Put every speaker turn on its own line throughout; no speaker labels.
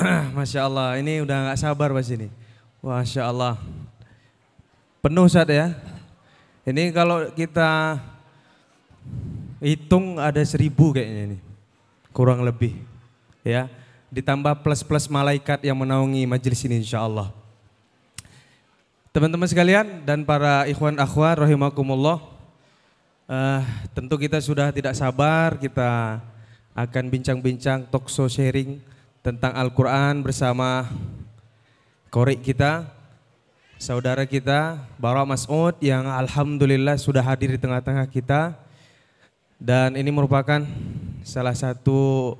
Masya Allah, ini udah nggak sabar pas ini. Masya Allah. Penuh saat ya. Ini kalau kita hitung ada seribu kayaknya ini. Kurang lebih. Ya. Ditambah plus-plus malaikat yang menaungi majelis ini insya Allah. Teman-teman sekalian dan para ikhwan akhwat rahimakumullah. Uh, tentu kita sudah tidak sabar, kita akan bincang-bincang talkshow sharing tentang Al-Quran bersama korik kita, saudara kita, Bara Mas'ud yang Alhamdulillah sudah hadir di tengah-tengah kita. Dan ini merupakan salah satu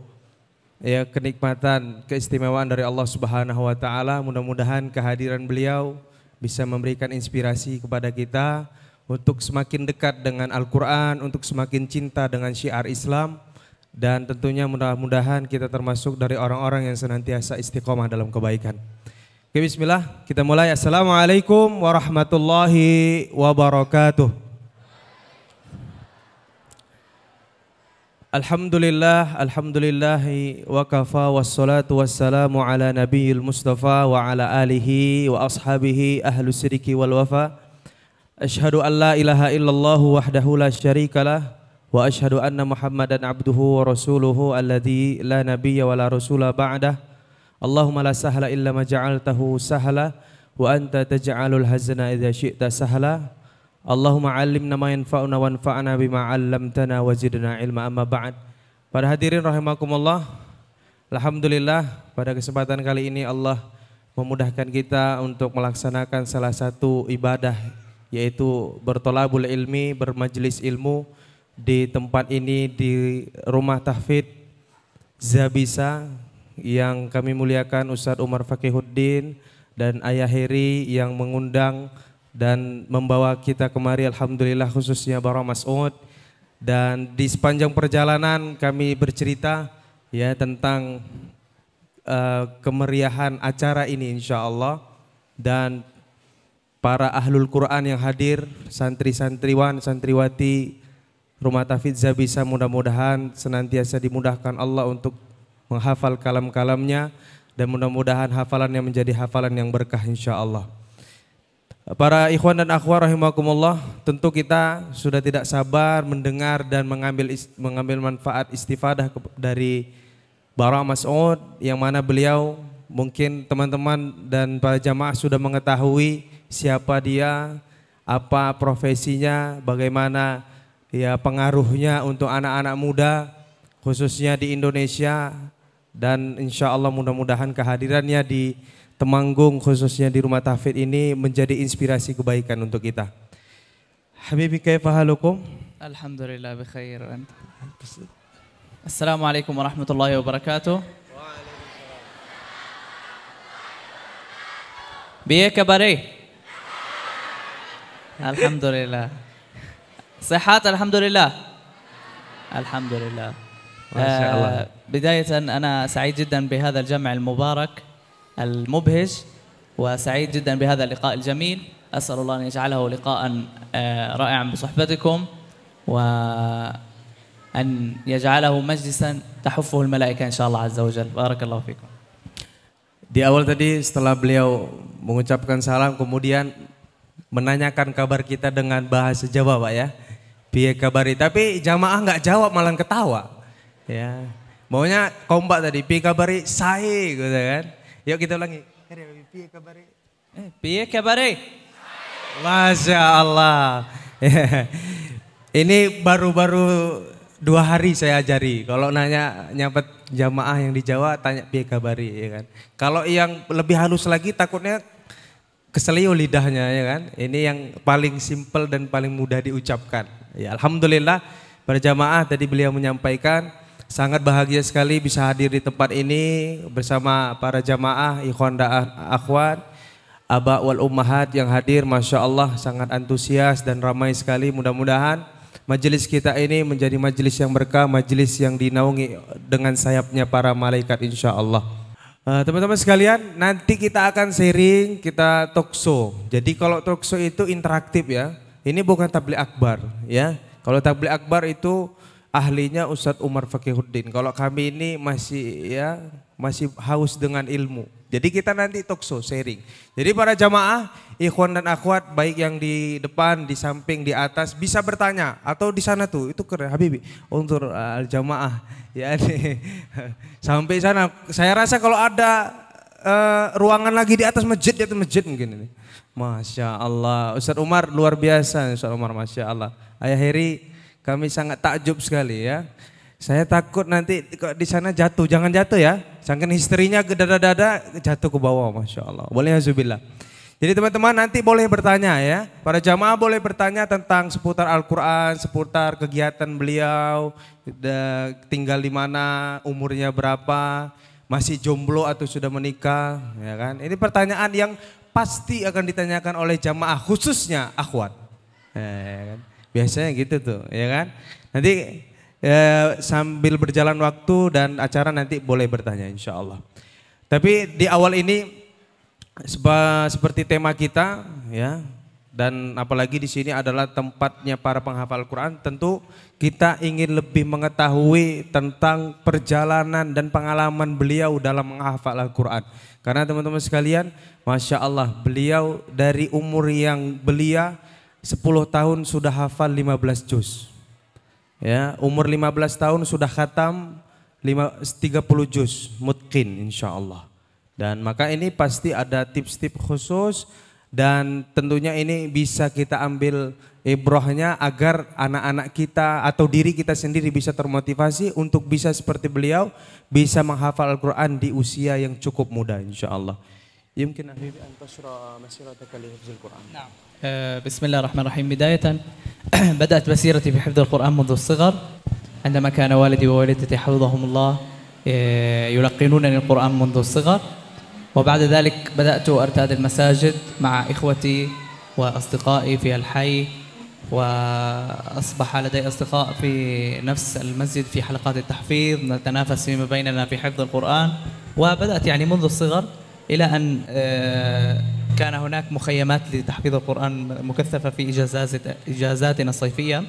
ya kenikmatan, keistimewaan dari Allah Subhanahu wa taala. Mudah-mudahan kehadiran beliau bisa memberikan inspirasi kepada kita untuk semakin dekat dengan Al-Qur'an, untuk semakin cinta dengan syiar Islam dan tentunya mudah-mudahan kita termasuk dari orang-orang yang senantiasa istiqomah dalam kebaikan. Oke bismillah, kita mulai. Assalamualaikum warahmatullahi wabarakatuh. Alhamdulillah, alhamdulillahi wa kafa wassalatu wassalamu ala nabiyil mustafa wa ala alihi wa ashabihi ahlu siriki wal wafa. Ashhadu an la ilaha illallah wahdahu la syarikalah wa ashadu anna muhammadan abduhu wa rasuluhu alladhi la nabiyya wa la rasula ba'dah Allahumma la sahla illa ma sahla wa anta taj'alul hazna idha syi'ta sahla Allahumma alimna ma yanfa'una wa anfa'na bima alamtana wa zidna ilma amma ba'd Para hadirin rahimakumullah Alhamdulillah pada kesempatan kali ini Allah memudahkan kita untuk melaksanakan salah satu ibadah yaitu bertolabul ilmi, bermajlis ilmu, ilmu di tempat ini di rumah tahfid Zabisa yang kami muliakan Ustadz Umar Fakihuddin dan Ayah Heri yang mengundang dan membawa kita kemari Alhamdulillah khususnya Bara Mas'ud dan di sepanjang perjalanan kami bercerita ya tentang uh, kemeriahan acara ini insya Allah dan para ahlul Quran yang hadir, santri-santriwan, santriwati Rumah Tafidza bisa mudah-mudahan senantiasa dimudahkan Allah untuk menghafal kalam-kalamnya dan mudah-mudahan hafalannya menjadi hafalan yang berkah insya Allah. Para ikhwan dan akhwah rahimakumullah, tentu kita sudah tidak sabar mendengar dan mengambil mengambil manfaat istifadah dari Bara Mas'ud yang mana beliau mungkin teman-teman dan para jamaah sudah mengetahui siapa dia, apa profesinya, bagaimana ya pengaruhnya untuk anak-anak muda khususnya di Indonesia dan insya Allah mudah-mudahan kehadirannya di Temanggung khususnya di rumah Tafid ini menjadi inspirasi kebaikan untuk kita. Habibi kaifahalukum?
Alhamdulillah bikhair. Assalamualaikum warahmatullahi wabarakatuh. Biye kabari. Alhamdulillah. صحات الحمد لله الحمد لله ما شاء الله آه، بداية أنا سعيد جدا بهذا الجمع المبارك المبهج وسعيد جدا بهذا اللقاء الجميل أسأل الله أن يجعله لقاء آه، رائعا بصحبتكم وأن يجعله مجلسا تحفه الملائكة إن شاء الله عز وجل بارك الله فيكم
Di awal tadi setelah beliau mengucapkan salam kemudian menanyakan kabar kita dengan bahasa Jawa Pak ya. Piye kabari? Tapi jamaah nggak jawab malah ketawa. Ya. Maunya kombat tadi, piye kabari? Sae gitu kan. Yuk kita ulangi.
Piye kabari? Eh, piye kabari?
Masya Allah. Ini baru-baru dua hari saya ajari. Kalau nanya nyampe jamaah yang di Jawa tanya piye kabari ya kan. Kalau yang lebih halus lagi takutnya keselio lidahnya ya kan. Ini yang paling simple dan paling mudah diucapkan. Ya, Alhamdulillah para jamaah tadi beliau menyampaikan sangat bahagia sekali bisa hadir di tempat ini bersama para jamaah ikhwan dan ah, akhwat Aba wal ummahat yang hadir Masya Allah sangat antusias dan ramai sekali mudah-mudahan majelis kita ini menjadi majelis yang berkah majelis yang dinaungi dengan sayapnya para malaikat insya Allah teman eh, teman-teman sekalian nanti kita akan sharing kita talk show jadi kalau talk show itu interaktif ya ini bukan tabligh akbar ya. Kalau tabligh akbar itu ahlinya Ustadz Umar Fakihuddin. Kalau kami ini masih ya masih haus dengan ilmu. Jadi kita nanti tokso sharing. Jadi para jamaah, ikhwan dan akhwat baik yang di depan, di samping, di atas bisa bertanya atau di sana tuh itu keren Habibi untuk uh, eh, jamaah ya nih. sampai sana. Saya rasa kalau ada Eh, ruangan lagi di atas masjid, di atas masjid mungkin ini. Masya Allah. Ustaz Umar luar biasa Ustaz Umar, Masya Allah. Ayah Heri kami sangat takjub sekali ya. Saya takut nanti di sana jatuh, jangan jatuh ya. Sangkan histerinya ke dada-dada jatuh ke bawah, masya Allah. Boleh hazubillah. Jadi teman-teman nanti boleh bertanya ya. Para jamaah boleh bertanya tentang seputar Al-Quran, seputar kegiatan beliau, tinggal di mana, umurnya berapa, masih jomblo atau sudah menikah, ya kan? Ini pertanyaan yang pasti akan ditanyakan oleh jamaah khususnya akhwat. Ya, ya kan? Biasanya gitu tuh, ya kan? Nanti eh, sambil berjalan waktu dan acara nanti boleh bertanya insya Allah. Tapi di awal ini seba, seperti tema kita ya dan apalagi di sini adalah tempatnya para penghafal Quran tentu kita ingin lebih mengetahui tentang perjalanan dan pengalaman beliau dalam menghafal Al-Quran. Karena teman-teman sekalian, Masya Allah beliau dari umur yang belia 10 tahun sudah hafal 15 juz. Ya, umur 15 tahun sudah khatam 30 juz, mutkin insya Allah. Dan maka ini pasti ada tips-tips khusus dan tentunya ini bisa kita ambil ibrahnya agar anak-anak kita atau diri kita sendiri bisa termotivasi untuk bisa seperti beliau bisa menghafal Al-Quran
di usia yang cukup muda insya Allah.
يمكن حبيبي أن تشرع مسيرتك لحفظ
القرآن نعم بسم الله الرحمن الرحيم بداية بدأت مسيرتي في حفظ القرآن منذ الصغر عندما كان والدي ووالدتي حفظهم الله يلقنونني القرآن منذ الصغر وبعد ذلك بدأت أرتاد المساجد مع إخوتي وأصدقائي في الحي وأصبح لدي أصدقاء في نفس المسجد في حلقات التحفيظ نتنافس فيما بيننا في حفظ القرآن وبدأت يعني منذ الصغر إلى أن آه، كان هناك مخيمات لتحفيظ القرآن مكثفة في إجازات إجازاتنا الصيفية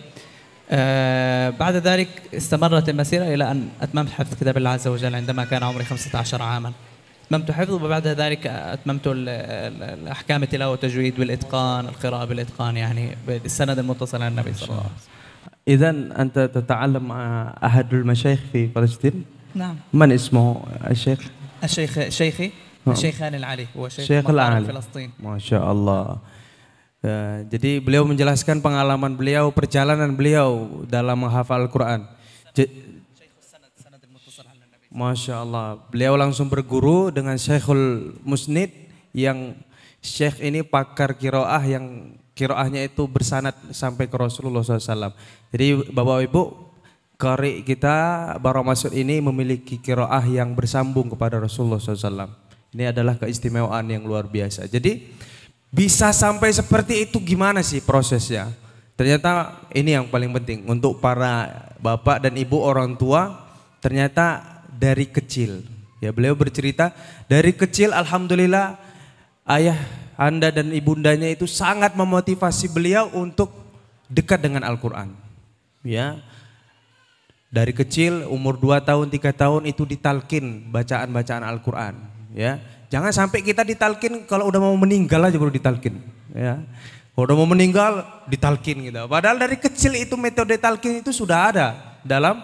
آه، بعد ذلك استمرت المسيرة إلى أن أتممت حفظ كتاب الله عز وجل عندما كان عمري 15 عاماً أتممت حفظ وبعد ذلك أتممت الأحكام التلاوة والتجويد بالإتقان القراءة بالإتقان يعني بالسند المتصل على النبي صلى الله عليه وسلم إذا
أنت تتعلم مع آه، أحد المشايخ في فلسطين؟ نعم من اسمه الشيخ؟
الشيخ شيخي نعم. الشيخان العلي هو شيخ, شيخ العلي فلسطين ما
شاء الله آه، jadi beliau menjelaskan pengalaman beliau, perjalanan beliau dalam menghafal Al-Quran. Masya Allah. Beliau langsung berguru dengan Syekhul Musnid yang Syekh ini pakar kiroah yang kiroahnya itu bersanat sampai ke Rasulullah SAW. Jadi Bapak Ibu, kari kita baru masuk ini memiliki kiroah yang bersambung kepada Rasulullah SAW. Ini adalah keistimewaan yang luar biasa. Jadi bisa sampai seperti itu gimana sih prosesnya? Ternyata ini yang paling penting untuk para bapak dan ibu orang tua. Ternyata dari kecil. Ya, beliau bercerita dari kecil alhamdulillah ayah Anda dan ibundanya itu sangat memotivasi beliau untuk dekat dengan Al-Qur'an. Ya. Dari kecil umur 2 tahun, 3 tahun itu ditalkin bacaan-bacaan Al-Qur'an, ya. Jangan sampai kita ditalkin kalau udah mau meninggal aja baru ditalkin, ya. Kalau udah mau meninggal ditalkin gitu. Padahal dari kecil itu metode talkin itu sudah ada dalam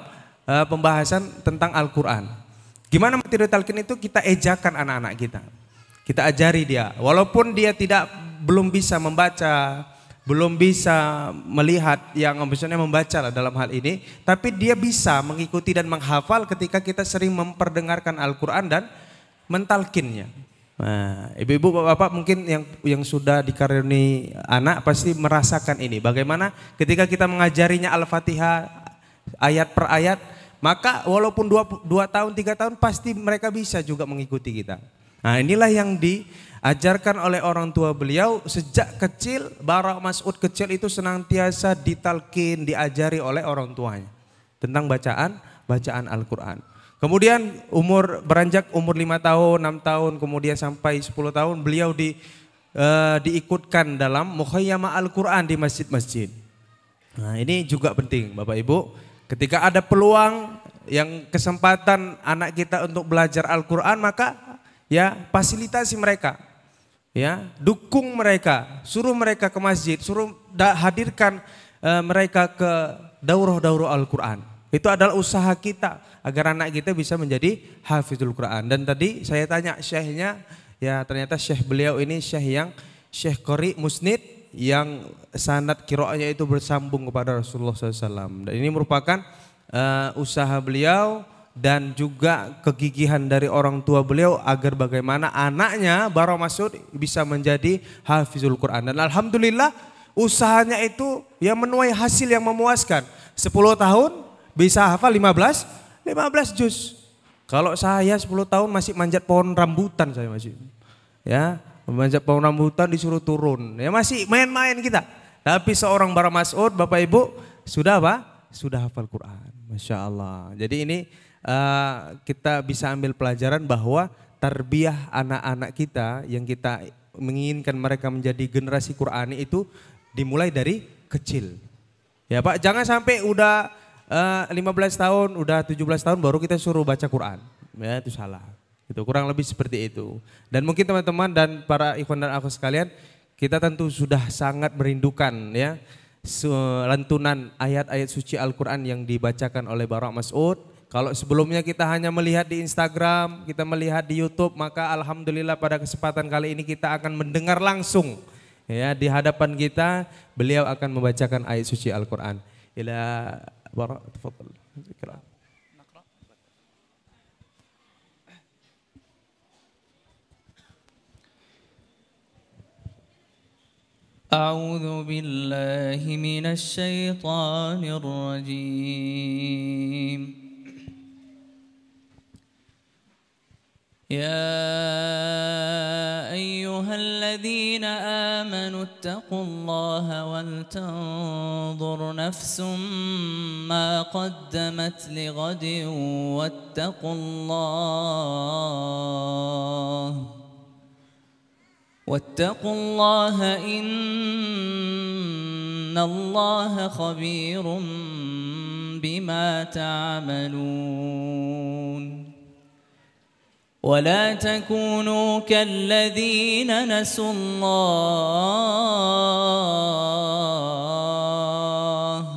Eh, pembahasan tentang Al-Quran. Gimana materi talqin itu kita ejakan anak-anak kita. Kita ajari dia. Walaupun dia tidak belum bisa membaca, belum bisa melihat yang maksudnya membaca dalam hal ini. Tapi dia bisa mengikuti dan menghafal ketika kita sering memperdengarkan Al-Quran dan mentalkinnya. Nah, ibu-ibu, bapak-bapak mungkin yang yang sudah dikaruni anak pasti merasakan ini. Bagaimana ketika kita mengajarinya Al-Fatihah ayat per ayat, maka walaupun dua, dua tahun, tiga tahun pasti mereka bisa juga mengikuti kita. Nah inilah yang diajarkan oleh orang tua beliau sejak kecil. Barak Mas'ud kecil itu senantiasa ditalkin, diajari oleh orang tuanya. Tentang bacaan, bacaan Al-Quran. Kemudian umur beranjak umur lima tahun, enam tahun, kemudian sampai 10 tahun beliau di, uh, diikutkan dalam mukhayyama Al-Quran di masjid-masjid. Nah ini juga penting Bapak Ibu. Ketika ada peluang yang kesempatan anak kita untuk belajar Al-Qur'an maka ya fasilitasi mereka. Ya, dukung mereka, suruh mereka ke masjid, suruh hadirkan uh, mereka ke daurah-daurah Al-Qur'an. Itu adalah usaha kita agar anak kita bisa menjadi hafizul Quran. Dan tadi saya tanya syekhnya, ya ternyata syekh beliau ini syekh yang syekh Kori Musnid yang sanad kiroahnya itu bersambung kepada Rasulullah SAW. Dan ini merupakan uh, usaha beliau dan juga kegigihan dari orang tua beliau agar bagaimana anaknya Baro Masud bisa menjadi hafizul Quran. Dan Alhamdulillah usahanya itu yang menuai hasil yang memuaskan. 10 tahun bisa hafal 15, 15 juz. Kalau saya 10 tahun masih manjat pohon rambutan saya masih. Ya, memanjat pohon rambutan disuruh turun. Ya masih main-main kita. Tapi seorang Bara Mas'ud, Bapak Ibu, sudah apa? Sudah hafal Quran. Masya Allah. Jadi ini uh, kita bisa ambil pelajaran bahwa terbiah anak-anak kita yang kita menginginkan mereka menjadi generasi Qurani itu dimulai dari kecil. Ya Pak, jangan sampai udah uh, eh, 15 tahun, udah 17 tahun baru kita suruh baca Quran. Ya itu salah. Itu kurang lebih seperti itu. Dan mungkin teman-teman dan para ikon dan aku sekalian, kita tentu sudah sangat merindukan ya lantunan ayat-ayat suci Al-Qur'an yang dibacakan oleh Barak Mas'ud. Kalau sebelumnya kita hanya melihat di Instagram, kita melihat di YouTube, maka alhamdulillah pada kesempatan kali ini kita akan mendengar langsung ya di hadapan kita beliau akan membacakan ayat suci Al-Qur'an. Ila Barak, tafadhal.
أعوذ بالله من الشيطان الرجيم يا أيها الذين آمنوا اتقوا الله ولتنظر نفس ما قدمت لغد واتقوا الله واتقوا الله إن الله خبير بما تعملون ولا تكونوا كالذين نسوا الله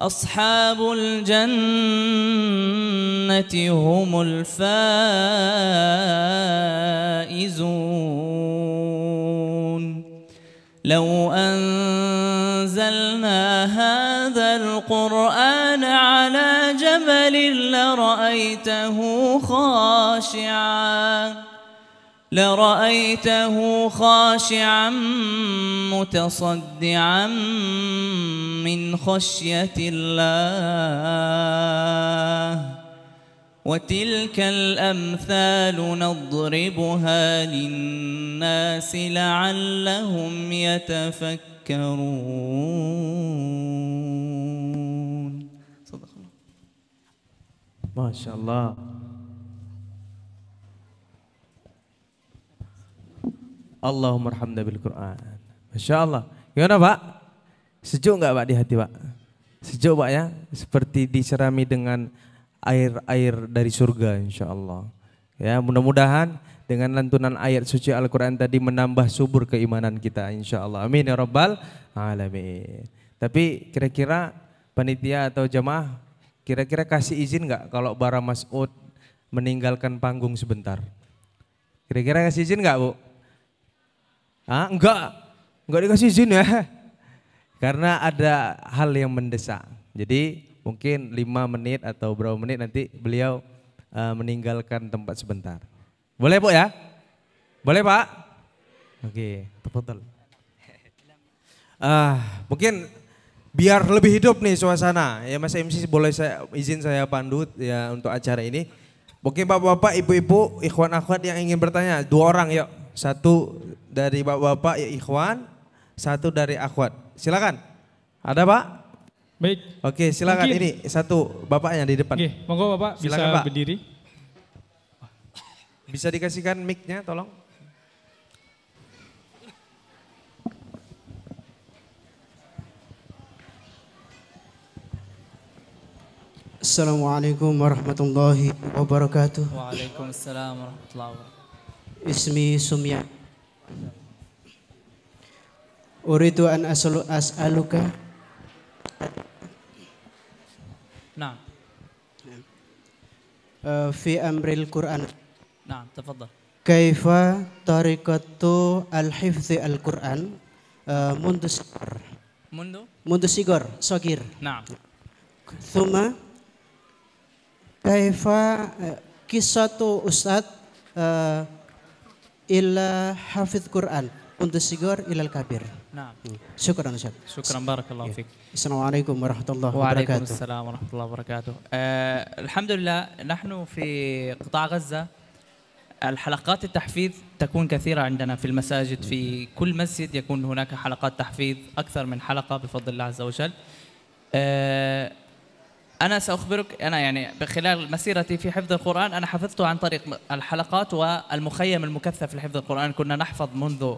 أصحاب الجنة هم الفائزون لو أنزلنا هذا القرآن على جبل لرأيته خاشعاً لرأيته خاشعا متصدعا من خشية الله وتلك الأمثال نضربها للناس لعلهم يتفكرون صدق الله
ما شاء الله Allahumma bil Quran. Masya Allah. Gimana Pak? Sejuk nggak Pak di hati Pak? Sejuk Pak ya? Seperti diserami dengan air-air dari surga insya Allah. Ya mudah-mudahan dengan lantunan ayat suci Al-Quran tadi menambah subur keimanan kita insya Allah. Amin ya Rabbal Alamin. Tapi kira-kira panitia atau jamaah kira-kira kasih izin nggak kalau Bara Mas'ud meninggalkan panggung sebentar? Kira-kira kasih izin nggak Bu? Ah, enggak, enggak dikasih izin ya. Karena ada hal yang mendesak. Jadi mungkin lima menit atau berapa menit nanti beliau uh, meninggalkan tempat sebentar. Boleh pak ya? Boleh Pak? Oke, okay, ah Uh, mungkin biar lebih hidup nih suasana. Ya Mas MC boleh saya izin saya pandu ya untuk acara ini. Mungkin bapak-bapak, ibu-ibu, ikhwan akhwat yang ingin bertanya, dua orang yuk. Satu dari bapak-bapak ya ikhwan, satu dari akhwat. Silakan. Ada Pak? Baik. Oke, silakan Mungkin. ini satu bapaknya di depan. Oke, monggo Bapak silakan, bisa Pak. berdiri. Bisa dikasihkan micnya, tolong?
Assalamualaikum warahmatullahi wabarakatuh. Waalaikumsalam warahmatullahi wabarakatuh. Ismi Sumiyah. Uridu an asalu as'aluka. Nah. Eh, uh, fi amril Quran. Nah, tafadhal. Kaifa tariqatu al-hifzi
al-Quran uh, mundu sigar. Mundu? Mundu sigar, sagir. Nah. Thuma kaifa uh, eh,
kisatu ustad uh, إلى حفظ قرآن منذ الصغر إلى الكبير نعم شكرا شكرا شكرا بارك الله فيك السلام عليكم ورحمة الله وعليكم وبركاته وعليكم السلام ورحمة الله وبركاته آه الحمد لله نحن في قطاع غزة الحلقات التحفيظ تكون كثيرة عندنا في المساجد في كل مسجد يكون هناك حلقات تحفيظ أكثر من حلقة بفضل الله عز وجل آه أنا سأخبرك أنا يعني خلال مسيرتي في حفظ القرآن أنا حفظته عن طريق الحلقات والمخيم المكثف لحفظ القرآن كنا نحفظ منذ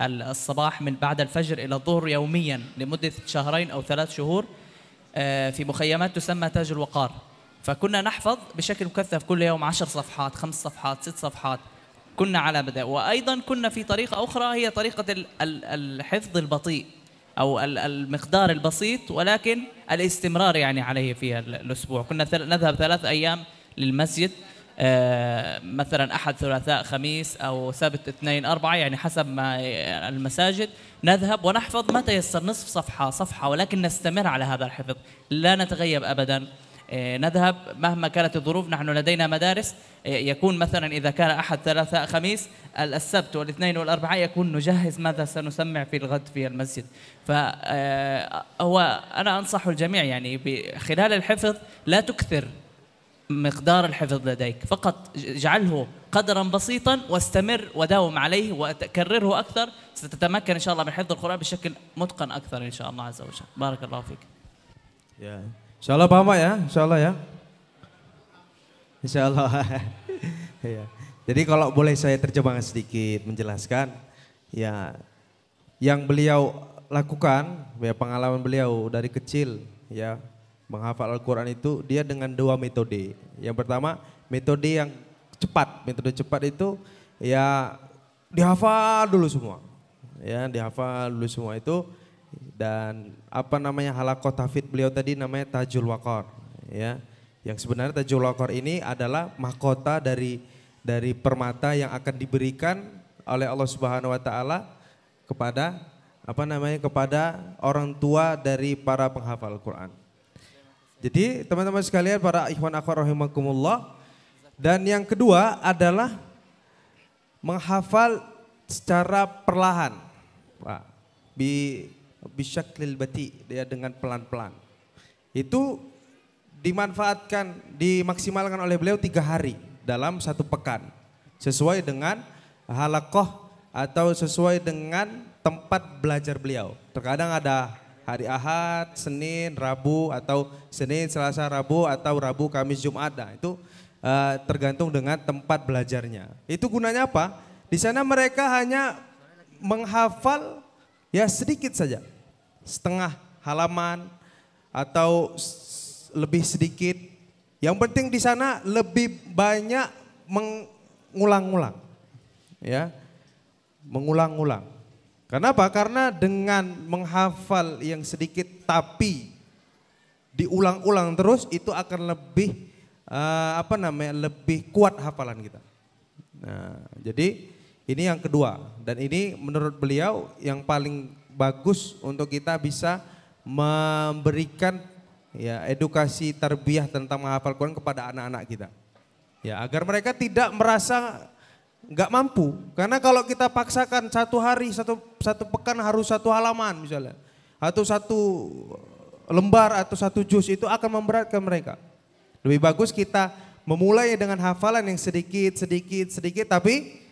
الصباح من بعد الفجر إلى الظهر يوميا لمدة شهرين أو ثلاث شهور آه، في مخيمات تسمى تاج الوقار فكنا نحفظ بشكل مكثف كل يوم عشر صفحات خمس صفحات ست صفحات كنا على بدأ وأيضا كنا في طريقة أخرى هي طريقة الحفظ البطيء أو المقدار البسيط ولكن الاستمرار يعني عليه في الأسبوع كنا نذهب ثلاث أيام للمسجد آه، مثلا أحد ثلاثاء خميس أو سبت اثنين أربعة يعني حسب ما المساجد نذهب ونحفظ ما تيسر نصف صفحة صفحة ولكن نستمر على هذا الحفظ لا نتغيب أبدا آه، نذهب مهما كانت الظروف نحن لدينا مدارس آه، يكون مثلا إذا كان أحد ثلاثاء خميس السبت والاثنين والأربعاء يكون نجهز ماذا سنسمع في الغد في المسجد فهو آه، أنا أنصح الجميع يعني خلال الحفظ لا تكثر مقدار الحفظ لديك فقط اجعله قدرا بسيطا واستمر وداوم عليه وكرره أكثر ستتمكن إن شاء الله من حفظ القرآن بشكل متقن أكثر إن شاء الله عز وجل بارك الله فيك yeah.
Insya Allah paham Pak ya, insya Allah ya. Insya Allah. ya. Jadi kalau boleh saya terjemahkan sedikit, menjelaskan. Ya, yang beliau lakukan, ya pengalaman beliau dari kecil, ya menghafal Al-Quran itu dia dengan dua metode. Yang pertama metode yang cepat, metode cepat itu ya dihafal dulu semua. Ya, dihafal dulu semua itu dan apa namanya halakoh tafid beliau tadi namanya Tajul Wakor ya yang sebenarnya Tajul Wakor ini adalah mahkota dari dari permata yang akan diberikan oleh Allah Subhanahu wa taala kepada apa namanya kepada orang tua dari para penghafal quran Jadi teman-teman sekalian para ikhwan akhwat rahimakumullah dan yang kedua adalah menghafal secara perlahan. Pak, bisyaklil bati dia dengan pelan-pelan. Itu dimanfaatkan, dimaksimalkan oleh beliau tiga hari dalam satu pekan sesuai dengan halakoh atau sesuai dengan tempat belajar beliau. Terkadang ada hari Ahad, Senin, Rabu atau Senin, Selasa, Rabu atau Rabu, Kamis, Jumat. Nah, itu uh, tergantung dengan tempat belajarnya. Itu gunanya apa? Di sana mereka hanya menghafal Ya sedikit saja. Setengah halaman atau lebih sedikit. Yang penting di sana lebih banyak mengulang-ulang. Ya. Mengulang-ulang. Kenapa? Karena dengan menghafal yang sedikit tapi diulang-ulang terus itu akan lebih uh, apa namanya? lebih kuat hafalan kita. Nah, jadi ini yang kedua dan ini menurut beliau yang paling bagus untuk kita bisa memberikan ya edukasi terbiah tentang menghafal Quran kepada anak-anak kita. Ya, agar mereka tidak merasa nggak mampu. Karena kalau kita paksakan satu hari, satu satu pekan harus satu halaman misalnya, atau satu lembar atau satu jus itu akan memberatkan mereka. Lebih bagus kita memulai dengan hafalan yang sedikit, sedikit, sedikit, tapi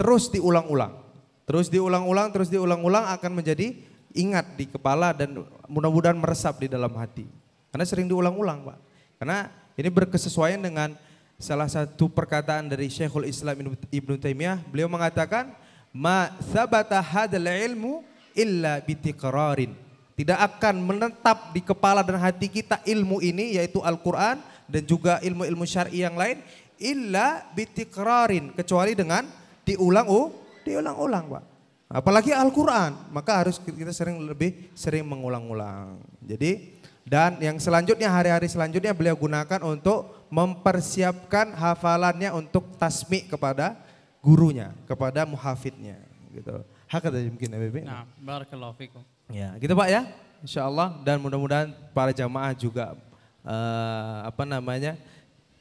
terus diulang-ulang. Terus diulang-ulang, terus diulang-ulang akan menjadi ingat di kepala dan mudah-mudahan meresap di dalam hati. Karena sering diulang-ulang, Pak. Karena ini berkesesuaian dengan salah satu perkataan dari Syekhul Islam Ibn Taimiyah. Beliau mengatakan, "Ma sabata hadal ilmu illa bitiqrarin." Tidak akan menetap di kepala dan hati kita ilmu ini yaitu Al-Qur'an dan juga ilmu-ilmu syar'i yang lain illa bitiqrarin kecuali dengan diulang oh, diulang-ulang, Pak. Apalagi Al-Qur'an, maka harus kita sering lebih sering mengulang-ulang. Jadi dan yang selanjutnya hari-hari selanjutnya beliau gunakan untuk mempersiapkan hafalannya untuk tasmi kepada gurunya, kepada muhafidnya gitu. Hak ada mungkin ya, Nah,
barakallahu fikum. Ya, gitu
Pak ya. insyaallah dan mudah-mudahan para jamaah juga uh, apa namanya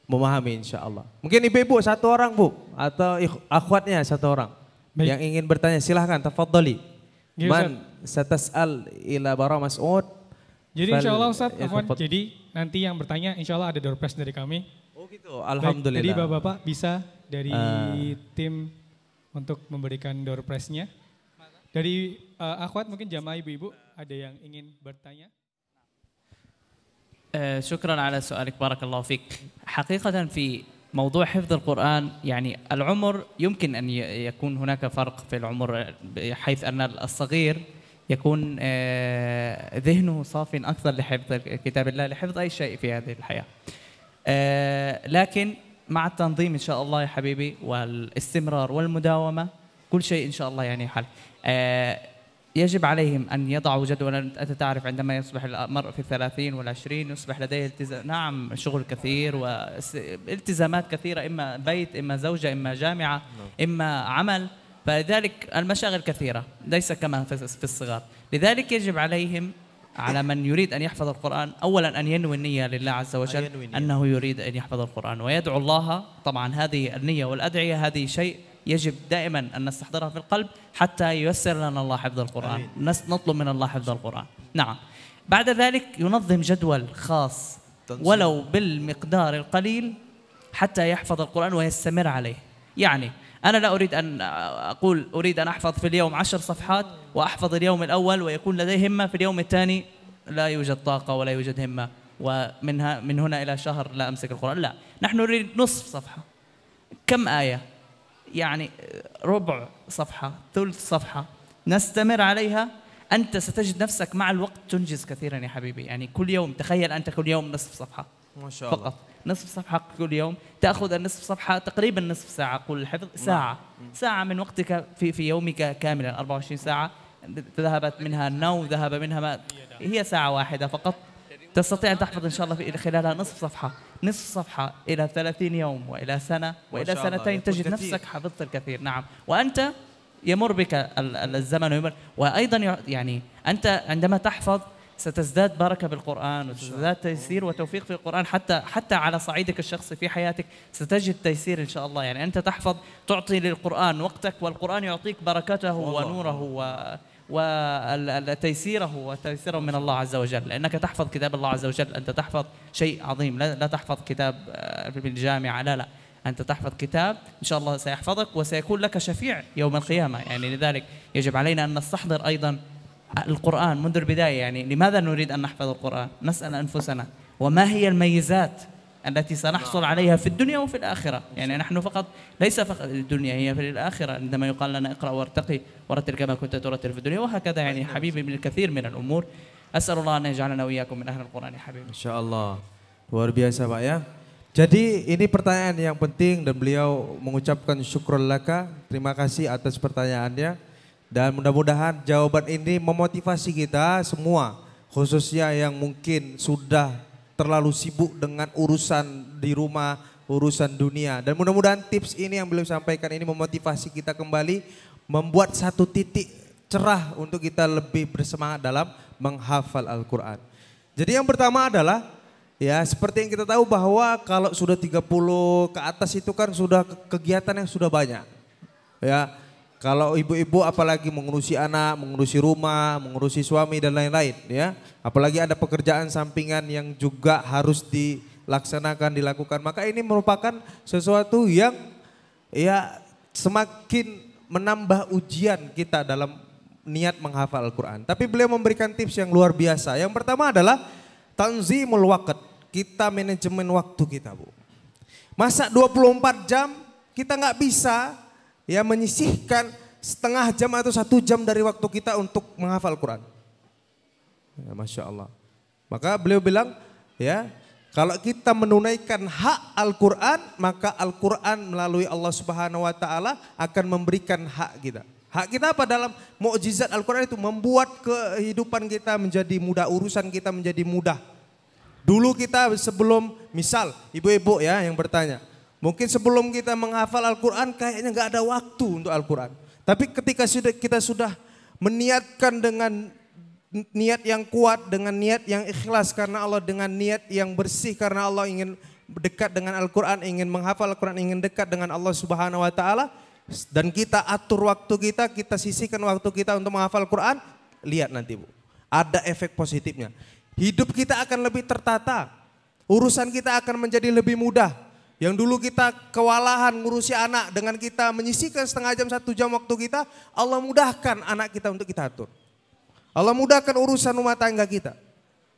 memahami insya Allah. Mungkin ibu-ibu satu orang bu atau akhwatnya satu orang Baik. yang ingin bertanya silahkan tafadhali. Ya, Man al ila bara mas'ud. Jadi insya Allah Ustaz, eh, akhwat,
jadi nanti yang bertanya insya Allah ada door dari kami. Oh gitu, Alhamdulillah. Baik, jadi Bapak-Bapak bisa dari uh. tim untuk memberikan door Dari uh, akhwat mungkin jamaah ibu-ibu ada yang ingin bertanya.
آه، شكرا على سؤالك بارك الله فيك حقيقة في موضوع حفظ القرآن يعني العمر يمكن أن يكون هناك فرق في العمر حيث أن الصغير يكون آه، ذهنه صافي أكثر لحفظ كتاب الله لحفظ أي شيء في هذه الحياة آه، لكن مع التنظيم إن شاء الله يا حبيبي والاستمرار والمداومة كل شيء إن شاء الله يعني حل يجب عليهم أن يضعوا جدولا أنت تعرف عندما يصبح المرء في الثلاثين والعشرين يصبح لديه التزام نعم شغل كثير والتزامات كثيرة إما بيت إما زوجة إما جامعة نعم. إما عمل فلذلك المشاغل كثيرة ليس كما في الصغار لذلك يجب عليهم على من يريد أن يحفظ القرآن أولا أن ينوي النية لله عز وجل أنه يريد أن يحفظ القرآن ويدعو الله طبعا هذه النية والأدعية هذه شيء يجب دائما أن نستحضرها في القلب حتى ييسر لنا الله حفظ القرآن آمين. نطلب من الله حفظ القرآن نعم بعد ذلك ينظم جدول خاص ولو بالمقدار القليل حتى يحفظ القرآن ويستمر عليه يعني أنا لا أريد أن أقول أريد أن أحفظ في اليوم عشر صفحات وأحفظ اليوم الأول ويكون لدي همة في اليوم الثاني لا يوجد طاقة ولا يوجد همة ومنها من هنا إلى شهر لا أمسك القرآن لا نحن نريد نصف صفحة كم آية يعني ربع صفحة ثلث صفحة نستمر عليها أنت ستجد نفسك مع الوقت تنجز كثيرا يا حبيبي يعني كل يوم تخيل أنت كل يوم نصف صفحة ما شاء الله فقط نصف صفحة كل يوم تأخذ النصف صفحة تقريبا نصف ساعة قول الحفظ نعم. ساعة ساعة من وقتك في في يومك كاملا 24 ساعة ذهبت منها النوم ذهب منها ما هي ساعة واحدة فقط تستطيع أن تحفظ إن شاء الله في خلالها نصف صفحة نصف صفحة إلى 30 يوم وإلى سنة وإلى سنتين تجد كثير. نفسك حفظت الكثير نعم وأنت يمر بك الزمن ويمر وأيضا يعني أنت عندما تحفظ ستزداد بركه بالقران وستزداد تيسير وتوفيق في القران حتى حتى على صعيدك الشخصي في حياتك ستجد تيسير ان شاء الله يعني انت تحفظ تعطي للقران وقتك والقران يعطيك بركته ونوره و وتيسيره وتيسيره من الله عز وجل لأنك تحفظ كتاب الله عز وجل أنت تحفظ شيء عظيم لا, تحفظ كتاب في آه، الجامعة لا لا أنت تحفظ كتاب إن شاء الله سيحفظك وسيكون لك شفيع يوم القيامة يعني لذلك يجب علينا أن نستحضر أيضا القرآن منذ البداية يعني لماذا نريد أن نحفظ القرآن نسأل أنفسنا وما هي الميزات التي سنحصل عليها في الدنيا وفي الآخرة يعني نحن فقط ليس فقط الدنيا هي في الآخرة عندما يقال لنا اقرأ وارتقي ورتل كما كنت ترتل في الدنيا وهكذا يعني حبيبي من الكثير من الأمور أسأل الله أن يجعلنا وإياكم من أهل القرآن حبيبي إن شاء الله
luar biasa Pak ya Jadi ini pertanyaan yang penting dan beliau mengucapkan syukur laka. Terima kasih atas pertanyaannya. Dan mudah-mudahan jawaban ini memotivasi kita semua. Khususnya yang mungkin sudah terlalu sibuk dengan urusan di rumah, urusan dunia. Dan mudah-mudahan tips ini yang belum sampaikan ini memotivasi kita kembali membuat satu titik cerah untuk kita lebih bersemangat dalam menghafal Al-Qur'an. Jadi yang pertama adalah ya seperti yang kita tahu bahwa kalau sudah 30 ke atas itu kan sudah kegiatan yang sudah banyak. Ya, kalau ibu-ibu apalagi mengurusi anak, mengurusi rumah, mengurusi suami dan lain-lain ya. Apalagi ada pekerjaan sampingan yang juga harus dilaksanakan, dilakukan. Maka ini merupakan sesuatu yang ya semakin menambah ujian kita dalam niat menghafal Al-Quran. Tapi beliau memberikan tips yang luar biasa. Yang pertama adalah tanzimul waqt. Kita manajemen waktu kita bu. Masa 24 jam kita nggak bisa ya menyisihkan setengah jam atau satu jam dari waktu kita untuk menghafal Quran. Ya, Masya Allah. Maka beliau bilang, ya kalau kita menunaikan hak Al-Quran, maka Al-Quran melalui Allah Subhanahu Wa Taala akan memberikan hak kita. Hak kita apa dalam mukjizat Al-Quran itu membuat kehidupan kita menjadi mudah, urusan kita menjadi mudah. Dulu kita sebelum misal ibu-ibu ya yang bertanya, Mungkin sebelum kita menghafal Al-Quran kayaknya nggak ada waktu untuk Al-Quran. Tapi ketika sudah kita sudah meniatkan dengan niat yang kuat, dengan niat yang ikhlas karena Allah, dengan niat yang bersih karena Allah ingin dekat dengan Al-Quran, ingin menghafal Al-Quran, ingin dekat dengan Allah Subhanahu Wa Taala. Dan kita atur waktu kita, kita sisihkan waktu kita untuk menghafal Al-Quran. Lihat nanti bu, ada efek positifnya. Hidup kita akan lebih tertata, urusan kita akan menjadi lebih mudah yang dulu kita kewalahan ngurusi anak dengan kita menyisihkan setengah jam satu jam waktu kita, Allah mudahkan anak kita untuk kita atur. Allah mudahkan urusan rumah tangga kita.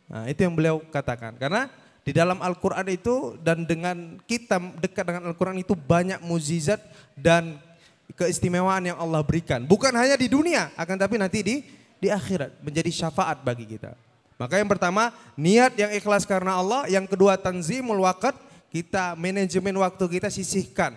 Nah, itu yang beliau katakan. Karena di dalam Al-Quran itu dan dengan kita dekat dengan Al-Quran itu banyak mukjizat dan keistimewaan yang Allah berikan. Bukan hanya di dunia, akan tapi nanti di di akhirat menjadi syafaat bagi kita. Maka yang pertama niat yang ikhlas karena Allah, yang kedua tanzimul waqt, kita manajemen waktu kita sisihkan.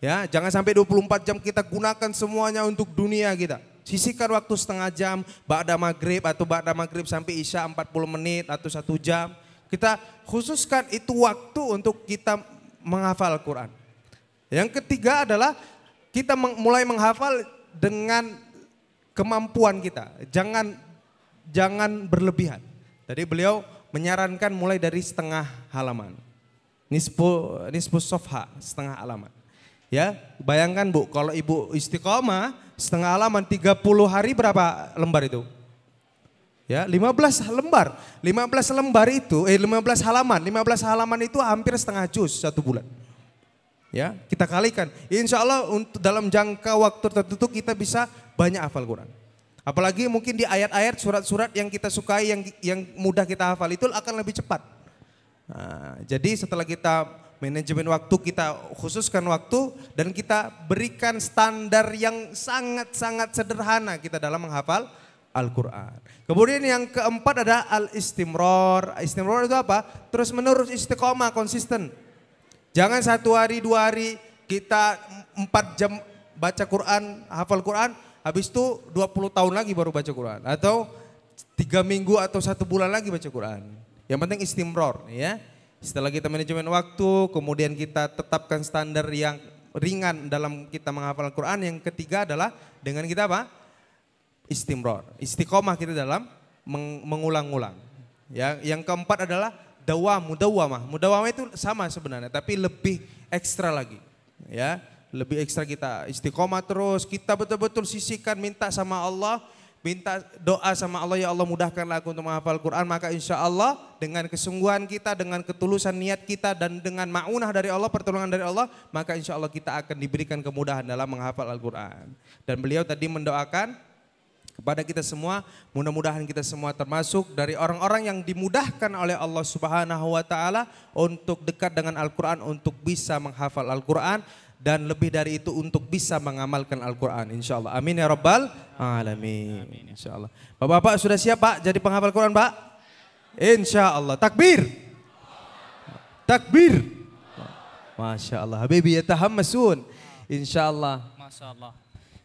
Ya, jangan sampai 24 jam kita gunakan semuanya untuk dunia kita. Sisihkan waktu setengah jam, ba'da maghrib atau ba'da maghrib sampai isya 40 menit atau satu jam. Kita khususkan itu waktu untuk kita menghafal Quran. Yang ketiga adalah kita mulai menghafal dengan kemampuan kita. Jangan jangan berlebihan. Jadi beliau menyarankan mulai dari setengah halaman nisfu nisfu sofha setengah alamat, Ya, bayangkan Bu, kalau Ibu istiqomah setengah tiga 30 hari berapa lembar itu? Ya, 15 lembar. 15 lembar itu eh 15 halaman. 15 halaman itu hampir setengah juz satu bulan. Ya, kita kalikan. Insya Allah untuk dalam jangka waktu tertentu kita bisa banyak hafal Quran. Apalagi mungkin di ayat-ayat surat-surat yang kita sukai yang yang mudah kita hafal itu akan lebih cepat. Nah, jadi setelah kita manajemen waktu, kita khususkan waktu dan kita berikan standar yang sangat-sangat sederhana kita dalam menghafal Al-Quran. Kemudian yang keempat ada al-istimror. Istimror itu apa? Terus menerus istiqomah, konsisten. Jangan satu hari, dua hari kita empat jam baca Quran, hafal Quran, habis itu 20 tahun lagi baru baca Quran. Atau tiga minggu atau satu bulan lagi baca Quran. Yang penting istimror ya. Setelah kita manajemen waktu, kemudian kita tetapkan standar yang ringan dalam kita menghafal Al-Quran. Yang ketiga adalah dengan kita apa? Istimror. Istiqomah kita dalam mengulang-ulang. Ya, yang keempat adalah dawam, mudawamah. Mudawamah itu sama sebenarnya, tapi lebih ekstra lagi. Ya, lebih ekstra kita istiqomah terus, kita betul-betul sisihkan minta sama Allah minta doa sama Allah ya Allah mudahkanlah aku untuk menghafal Quran maka insya Allah dengan kesungguhan kita dengan ketulusan niat kita dan dengan maunah dari Allah pertolongan dari Allah maka insya Allah kita akan diberikan kemudahan dalam menghafal Al-Quran dan beliau tadi mendoakan kepada kita semua mudah-mudahan kita semua termasuk dari orang-orang yang dimudahkan oleh Allah Subhanahu wa taala untuk dekat dengan Al-Qur'an untuk bisa menghafal Al-Qur'an dan lebih dari itu untuk bisa mengamalkan Al-Quran insya Allah. Amin ya Rabbal Alamin. Insya Allah. Bapak-bapak sudah siap Pak jadi penghafal Quran Pak? Insya Allah. Takbir. Takbir. Masya Allah. Habibi ya tahammasun.
Insya Allah. Masya Allah.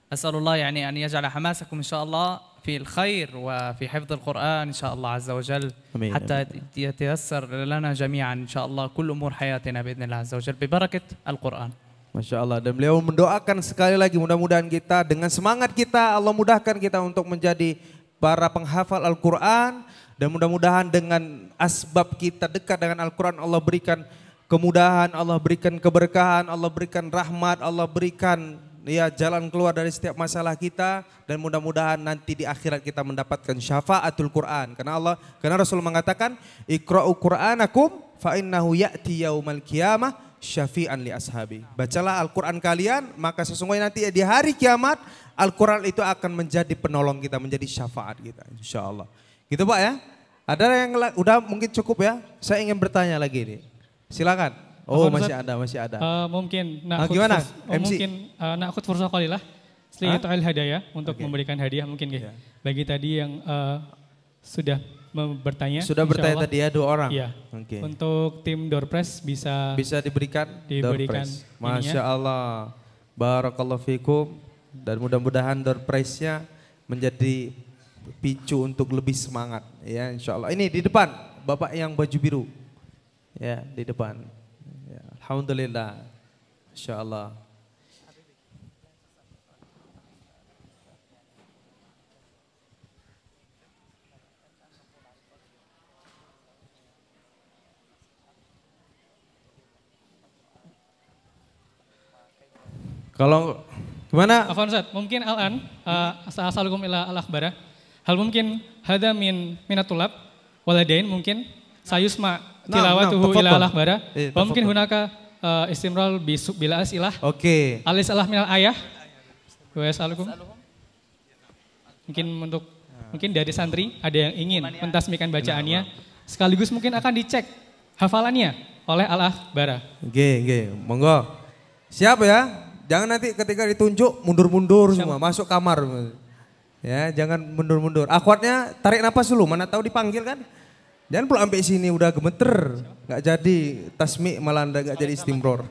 أسأل الله يعني أن يجعل حماسكم إن شاء الله في الخير وفي حفظ القرآن إن شاء الله عز وجل أمين حتى يتيسر لنا جميعا إن شاء الله كل أمور حياتنا بإذن الله عز وجل ببركة القرآن
Masya Allah. Dan beliau mendoakan sekali lagi mudah-mudahan kita dengan semangat kita Allah mudahkan kita untuk menjadi para penghafal Al-Quran. Dan mudah-mudahan dengan asbab kita dekat dengan Al-Quran Allah berikan kemudahan, Allah berikan keberkahan, Allah berikan rahmat, Allah berikan ya jalan keluar dari setiap masalah kita dan mudah-mudahan nanti di akhirat kita mendapatkan syafaatul Quran karena Allah karena Rasul mengatakan ikra'u Qur'anakum fa innahu ya'ti yaumal qiyamah syafi'an li ashabi. Bacalah Al-Quran kalian, maka sesungguhnya nanti di hari kiamat, Al-Quran itu akan menjadi penolong kita, menjadi syafaat kita. Insya Allah. Gitu Pak ya. Ada yang udah mungkin cukup ya. Saya ingin bertanya lagi nih. Silakan. Oh Ustaz, masih ada, masih ada. Uh,
mungkin. Nah, gimana? Furs, oh, MC? Mungkin uh, eh, nakut Selain itu al hadayah untuk okay. memberikan hadiah mungkin. Yeah. Iya. Bagi tadi yang uh, sudah bertanya. Sudah bertanya Allah. tadi ya dua orang. Iya. Oke. Okay. Untuk tim Doorpress bisa bisa diberikan diberikan. Masya Allah.
Barakallahu fikum dan mudah-mudahan DoorPress-nya menjadi picu untuk lebih semangat ya Insya Allah. Ini di depan Bapak yang baju biru. Ya, di depan. Ya, Alhamdulillah. Insya Allah.
Kalau gimana? Ustaz, mungkin al-an uh, asalukum ila al-akhbara. Hal mungkin hada min minatulab waladain mungkin sayusma nah,
tilawatuhu nah, ila al-akhbara. Iya, Wa mungkin
hunaka uh, istimral bisuk bila asilah. Oke. Okay. Alis alah minal ayah. Assalamualaikum. Mungkin untuk mungkin dari santri ada yang ingin mentasmikan bacaannya sekaligus mungkin akan dicek
hafalannya oleh Allah Bara. Oke, oke. Monggo. Siap ya? Jangan nanti ketika ditunjuk mundur-mundur semua, masuk kamar. Ya, jangan mundur-mundur. Akhwatnya tarik nafas dulu, mana tahu dipanggil kan. Jangan pulang sampai sini udah gemeter, nggak jadi tasmi malah nggak jadi istimror.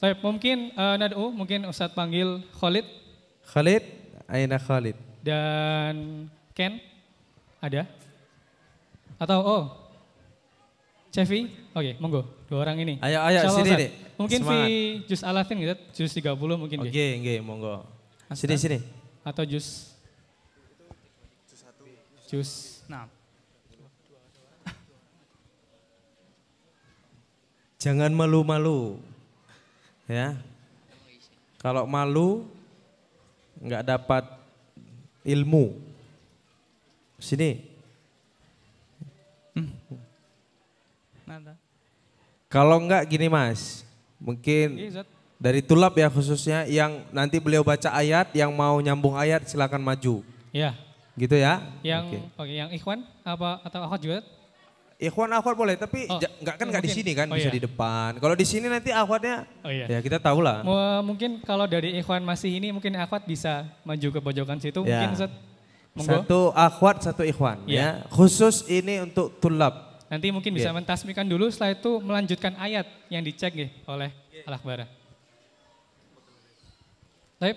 Saya mungkin uh, nadu, mungkin Ustadz panggil Khalid. Khalid, Aina Khalid. Dan Ken, ada? Atau oh, Chevy? Oke, okay, monggo dua orang ini. Ayo, ayo, Shalom, sini deh. Mungkin Semangat. si jus Alafin gitu, jus 30 mungkin. Oke, okay, monggo. Sini sini. Atau jus
jus satu. Jangan malu-malu. Ya. Kalau malu nggak dapat ilmu. Sini. Hmm. Kalau enggak gini mas, Mungkin iya, dari tulap ya khususnya yang nanti beliau baca ayat, yang mau nyambung ayat silakan maju. Iya. Gitu ya. Yang oke, okay. okay, yang Ikhwan apa atau Ahwat juga? Ikhwan akhwat boleh, tapi oh, nggak kan iya, nggak di sini kan, oh, bisa iya. di depan. Kalau di sini nanti akhwatnya, oh, iya. ya kita tahu lah.
Mungkin kalau dari Ikhwan masih ini, mungkin akhwat bisa maju ke pojokan situ. Ya. Mungkin Ustaz,
Satu akhwat, satu Ikhwan. Ya. ya. Khusus ini untuk tulap.
Nanti mungkin bisa yeah. mentasmikan dulu setelah itu melanjutkan ayat yang dicek nih oleh yeah. Al-Akhbara.
Baik,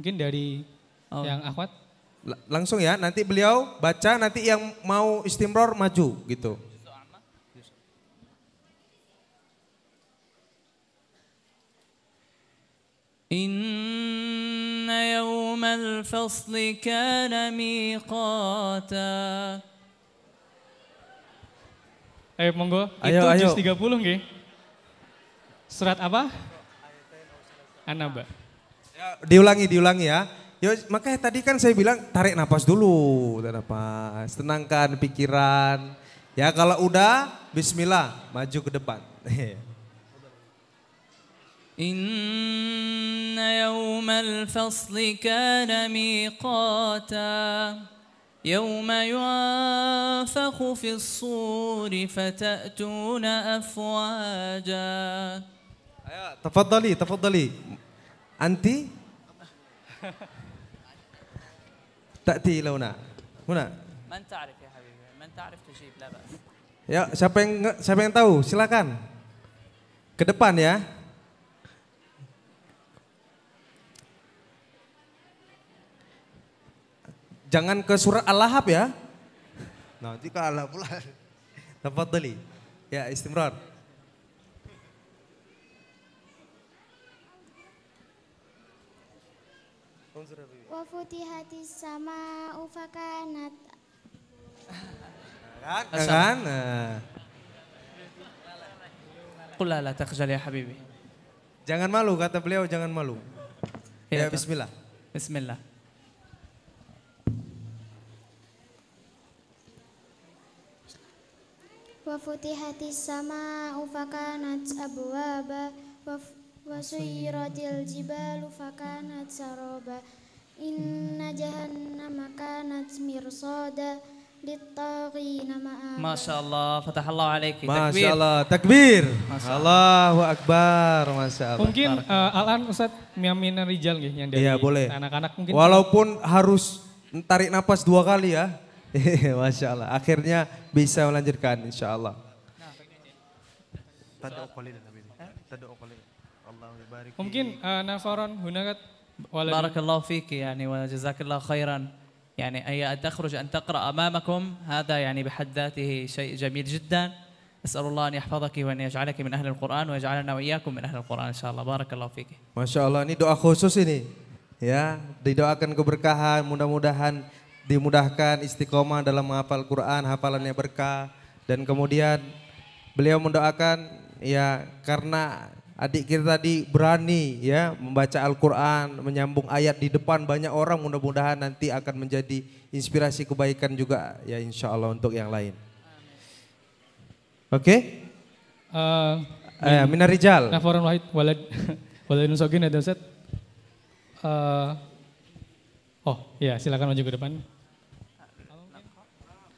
mungkin dari oh. yang akhwat. Langsung ya, nanti beliau baca, nanti yang mau istimror maju gitu.
Inna yawmal Fasli Kana Miqata. Ayo eh, monggo.
Ayo, itu ayo. juz
30 nggih. Surat apa? Anaba.
Ya, diulangi, diulangi ya. Yo, makanya tadi kan saya bilang tarik nafas dulu, tarik nafas, tenangkan pikiran. Ya kalau udah bismillah maju ke depan.
Inna yawmal fasli kana miqata. يوم ينفخ في الصور فتأتون أفواجا
تفضلي تفضلي أنت تأتي لونا هنا
من تعرف يا حبيبي من تعرف تجيب لا بأس
يا siapa yang siapa yang tahu? Silakan. Ke depan ya. Jangan ke surat Al-Lahab ya. Nanti ke Allah pula. Tempat deli. Ya, istimrar.
Wa futihati sama ufakanat.
Kan? Ya kan? Nah. Qul la ya habibi. Jangan malu kata beliau, jangan malu. ya, ya bismillah. Bismillah.
wa futihati sama'u fakanat abwaba wa suyiratil jibalu fakanat saroba inna jahannama kanat mirsada Masya Allah, fatahallah alaiki. Masya Allah, takbir.
Masya wa Akbar, Masya Allah.
Mungkin uh, Alan Ustaz
Miamin Rijal nih yang iya, dari anak-anak ya, mungkin. Walaupun
harus tarik napas dua kali ya. Masya Allah. Akhirnya bisa melanjutkan insya Allah.
Mungkin uh, nafaron hunakat Barakallahu fiki yani wa jazakallahu khairan. يعني أي أن تخرج أن تقرأ أمامكم هذا يعني بحد ذاته شيء جميل جدا أسأل الله أن يحفظك وأن يجعلك من أهل القرآن ويجعلنا وإياكم من أهل القرآن إن شاء الله بارك الله فيك
ما شاء الله ini doa khusus ini ya didoakan keberkahan mudah-mudahan dimudahkan istiqomah dalam menghafal Quran, hafalannya berkah. Dan kemudian beliau mendoakan ya karena adik kita tadi berani ya membaca Al-Quran, menyambung ayat di depan banyak orang mudah-mudahan nanti akan menjadi inspirasi kebaikan juga ya insya Allah untuk yang lain. Oke?
Okay? Uh, eh, minarijal. Nafaran
wahid walad Walid sogin ada
uh, oh ya silakan maju ke depan.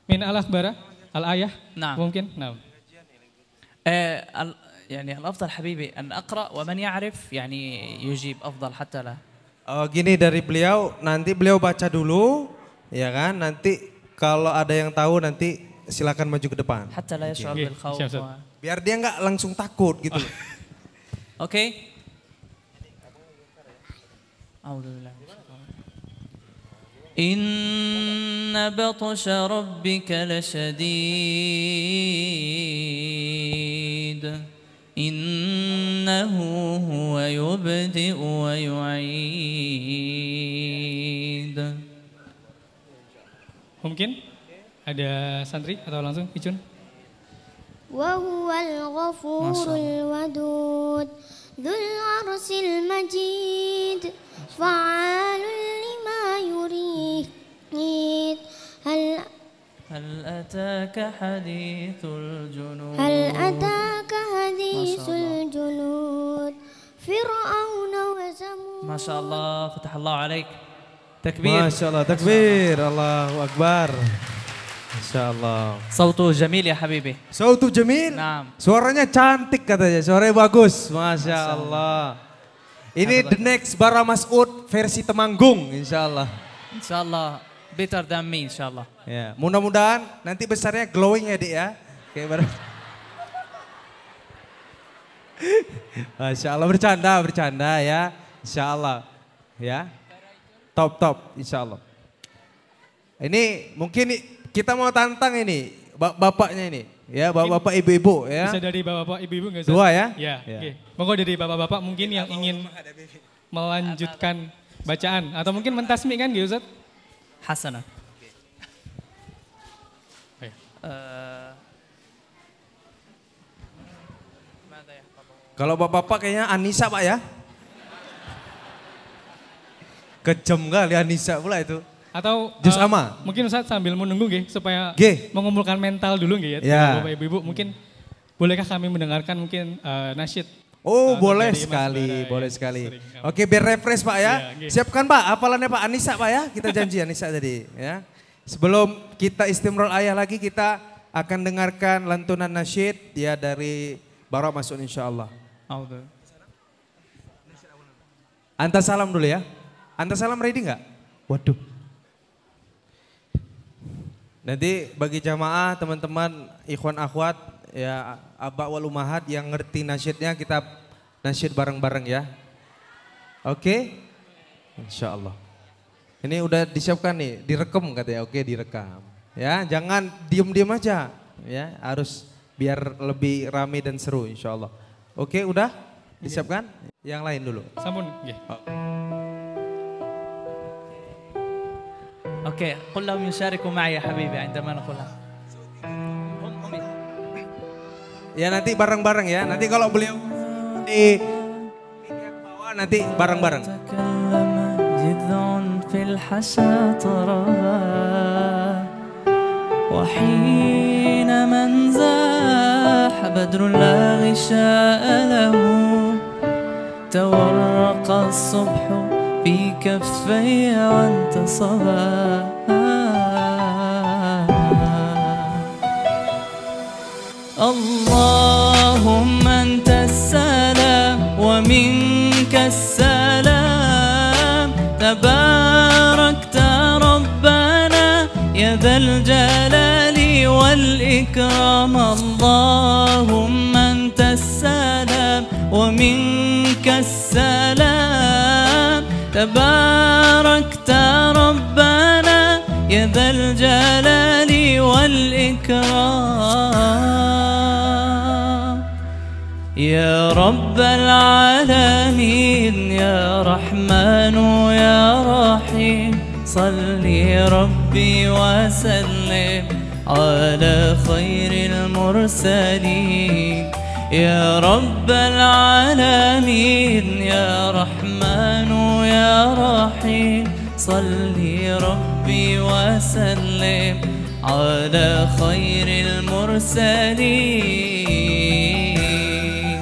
Min al akhbara al ayah nah. mungkin نعم ممكن eh, al يعني الافضل حبيبي ان اقرا ومن يعرف يعني يجيب افضل حتى لا
Oh, gini dari beliau, nanti beliau baca dulu, ya kan? Nanti kalau ada yang tahu nanti silakan maju ke depan.
Hatta la yash'ur bil khawf.
Biar dia enggak langsung takut gitu. Oke. Okay.
Alhamdulillah. إن بطش ربك لشديد إنه هو يبدئ ويعيد
ممكن ada santri atau langsung Icun
وهو الغفور الودود ذو العرش
المجيد فعال لما يريد هل هل أتاك حديث الجنود هل أتاك حديث الجنود فرعون وثمود ما شاء الله فتح الله عليك تكبير ما شاء
الله تكبير الله
أكبر Insya Allah. Sautu jamil ya Habibi. Sautu jamil? Naam.
Suaranya cantik katanya, suaranya bagus. Masya, Masya Allah.
Allah. Ini Allah.
the next Bara Mas'ud versi Temanggung insya Allah. Insya Allah, better than
me insya Allah. Ya.
Mudah-mudahan nanti besarnya glowing ya dik ya. Kayak Bara.
Masya
Allah, bercanda, bercanda ya. Insya Allah. Ya. Top, top, insya Allah. Ini mungkin kita mau tantang ini bapaknya ini. Ya, bapak-bapak ibu-ibu ya. Bisa dari bapak-bapak ibu-ibu enggak? Dua ya? Ya, ya. Okay. dari bapak-bapak mungkin yang ingin
melanjutkan bacaan atau mungkin mentasmi kan gitu Ustaz? Hasanah.
Uh,
Kalau bapak-bapak kayaknya Anissa pak ya. Kejam kali Anissa pula itu. Atau Jus uh,
Mungkin saat sambil menunggu nggih supaya G. mengumpulkan mental dulu nggih ya. ya. Bapak Ibu-ibu mungkin bolehkah kami mendengarkan mungkin uh, nasyid Oh, uh, boleh
sekali, boleh sekali. Sering, Oke, biar refresh Pak ya. okay. Iya, Siapkan Pak, apalannya Pak Anissa Pak ya. Kita janji Anissa tadi ya. Sebelum kita istimrol ayah lagi, kita akan dengarkan lantunan nasyid ya dari Barok Masud insya Allah. Anta salam dulu ya. Anta salam ready nggak? Waduh. Nanti bagi jamaah teman-teman ikhwan akhwat ya abah wal umahat yang ngerti nasyidnya kita nasyid bareng-bareng ya. Oke? Okay? Insya Allah. Ini udah disiapkan nih, direkam katanya. Oke, okay, direkam. Ya, jangan diem-diem aja. Ya, harus biar lebih rame dan seru insya Allah. Oke, okay, udah disiapkan? Yang lain dulu. Sampun. Yeah.
Oh. اوكي قل لهم يشاركوا معي يا حبيبي عندما نقول لهم
Ya nanti bareng-bareng ya. Nanti kalau beliau di bawah nanti
bareng-bareng. وحين من زاح بدر لا غشاء له تورق الصبح في كفي وانت صبا اللهم انت السلام ومنك السلام تباركت ربنا يا ذا الجلال والاكرام اللهم انت السلام ومنك السلام تباركت ربنا يا ذا الجلال والإكرام يا رب العالمين يا رحمن يا رحيم صلي ربي وسلم على خير المرسلين يا رب العالمين يا رحمن يا صلي ربي وسلم على خير المرسلين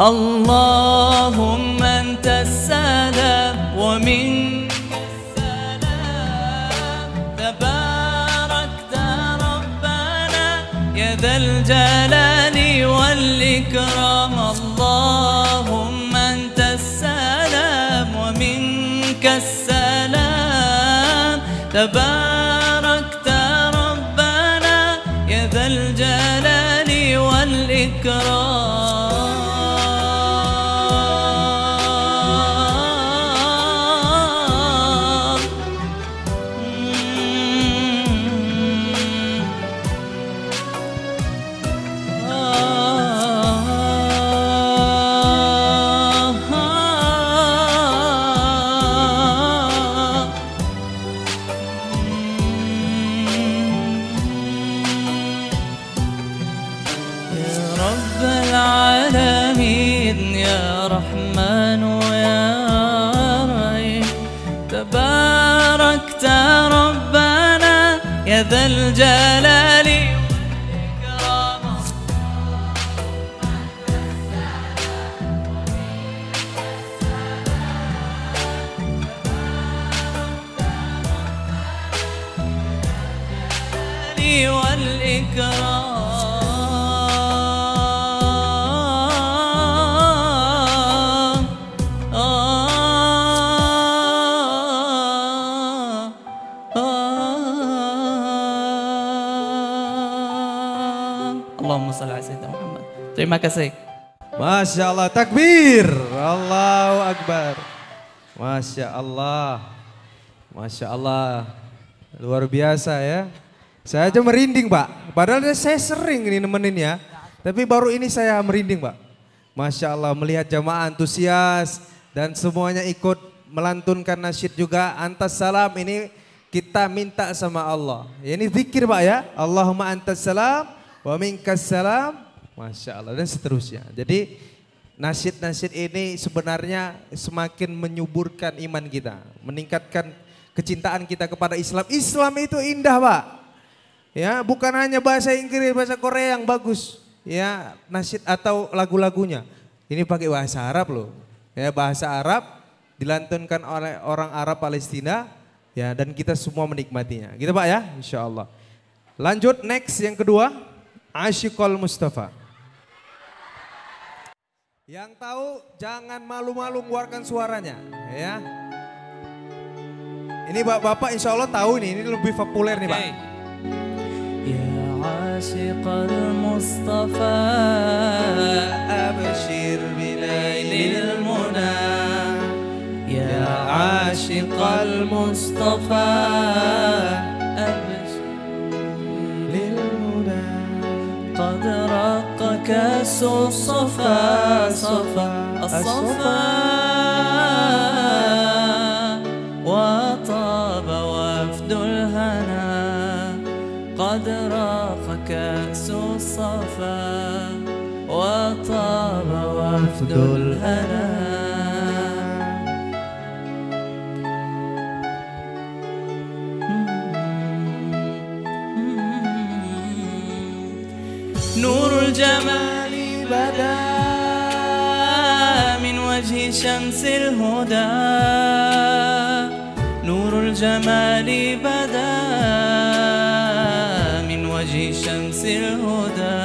اللهم أنت السلام ومن تباركت ربنا يا ذا الجلال about kasih. Masya Allah, takbir. Allahu Akbar. Masya Allah. Masya Allah.
Luar biasa ya. Saya aja merinding pak. Padahal saya sering ini nemenin ya. Tapi baru ini saya merinding pak. Masya Allah melihat jamaah antusias. Dan semuanya ikut melantunkan nasyid juga. Antas salam ini kita minta sama Allah. ini zikir Pak ya. Allahumma antas salam wa minkas salam Masya Allah dan seterusnya. Jadi nasid-nasid ini sebenarnya semakin menyuburkan iman kita, meningkatkan kecintaan kita kepada Islam. Islam itu indah, Pak. Ya, bukan hanya bahasa Inggris, bahasa Korea yang bagus. Ya, nasid atau lagu-lagunya. Ini pakai bahasa Arab loh. Ya, bahasa Arab dilantunkan oleh orang Arab Palestina ya dan kita semua menikmatinya. Gitu Pak ya, insya Allah. Lanjut next yang kedua, Ashikol Mustafa. Yang tahu jangan malu-malu keluarkan suaranya ya. Ini bapak-bapak insya Allah tahu nih, ini lebih populer nih okay. pak.
Ya asyiqal Mustafa abshir bilailil muna Ya asyiqal Mustafa abshir lil muna Qad كاس الصفا صفا الصفا وطاب وفد الهنا قد راق كاس الصفا وطاب وفد الهنا شمس الهدى نور الجمال بدا من وجه شمس الهدى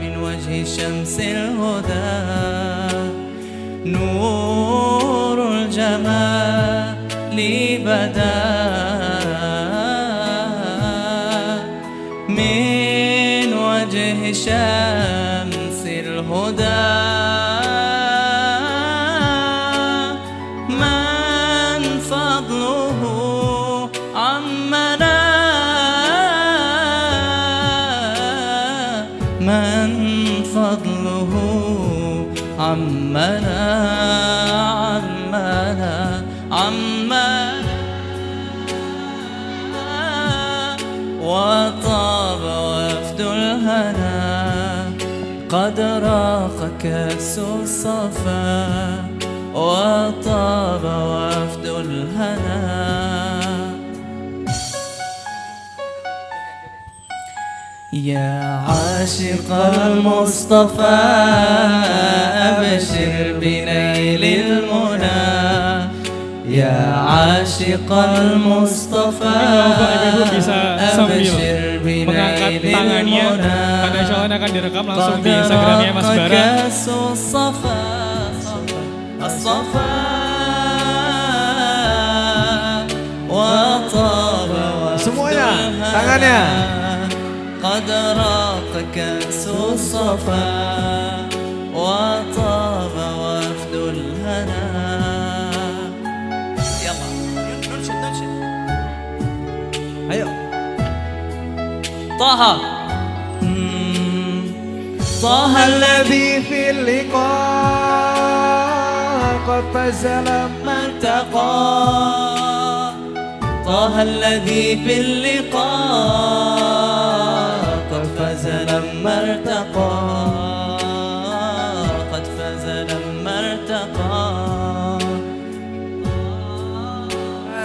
من وجه شمس الهدى نور الجمال بدا من وجه شمس قد راق كأس الصفا وطاب وفد الهنا يا عاشق المصطفى أبشر بنيل المنى يا عاشق المصطفى أبشر mengangkat tangannya karena insya Allah
akan direkam langsung di Instagramnya Mas Bara.
Semuanya tangannya. قد راق كأس الصفا وطاب طه طه الذي في اللقاء قد فاز لما التقى طه الذي في اللقاء قد فاز لما ارتقى قد فاز لما ارتقى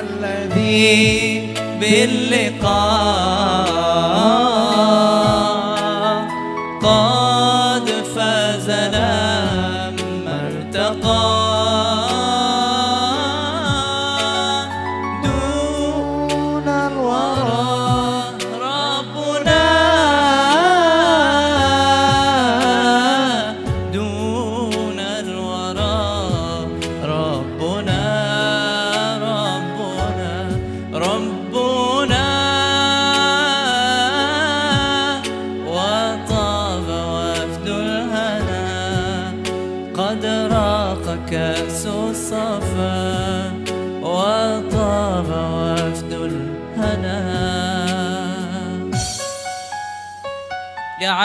الذي باللقاء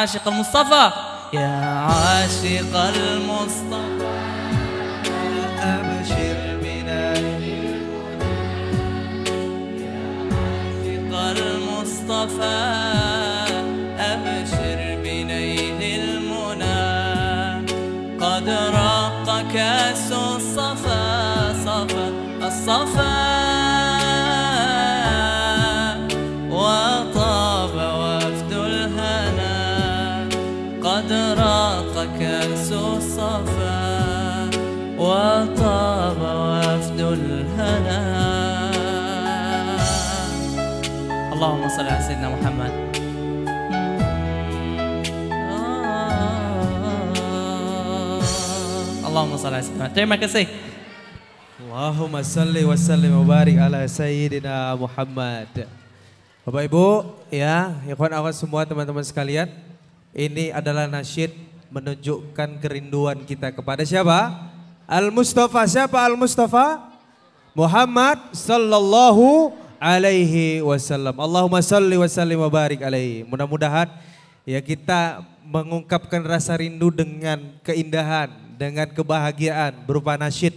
عاشق المصطفى يا عاشق المصطفى أبشر بنجم يا عاشق المصطفى أبشر بنيل المنى قد راق كاس الصفا صفا الصفا اللهم صل على سيدنا محمد اللهم صل على سيدنا terima kasih
Allahumma salli wa salli wa ala sayyidina Muhammad. Bapak Ibu, ya, ikhwan awas semua teman-teman sekalian, ini adalah nasyid menunjukkan kerinduan kita kepada siapa? Al-Mustafa, siapa Al-Mustafa? Muhammad sallallahu alaihi wasallam. Allahumma salli wa sallim wa barik alaihi. Mudah-mudahan ya kita mengungkapkan rasa rindu dengan keindahan, dengan kebahagiaan berupa nasyid.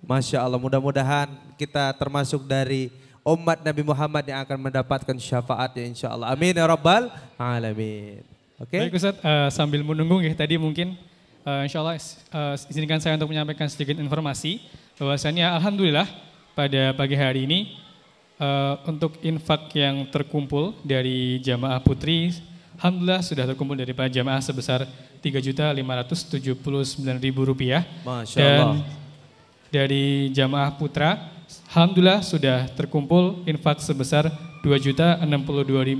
Masya Allah mudah-mudahan kita termasuk dari umat Nabi Muhammad yang akan mendapatkan syafaat ya insya Allah. Amin ya Rabbal Alamin. Oke. Okay? Baik
Ustaz, uh, sambil menunggu ya tadi mungkin uh, insya Allah uh, izinkan saya untuk menyampaikan sedikit informasi bahwasannya Alhamdulillah pada pagi hari ini uh, untuk infak yang terkumpul dari jamaah putri, alhamdulillah sudah terkumpul dari para jamaah sebesar Masya 3579000 dan dari jamaah putra, alhamdulillah sudah terkumpul infak sebesar 2.062.500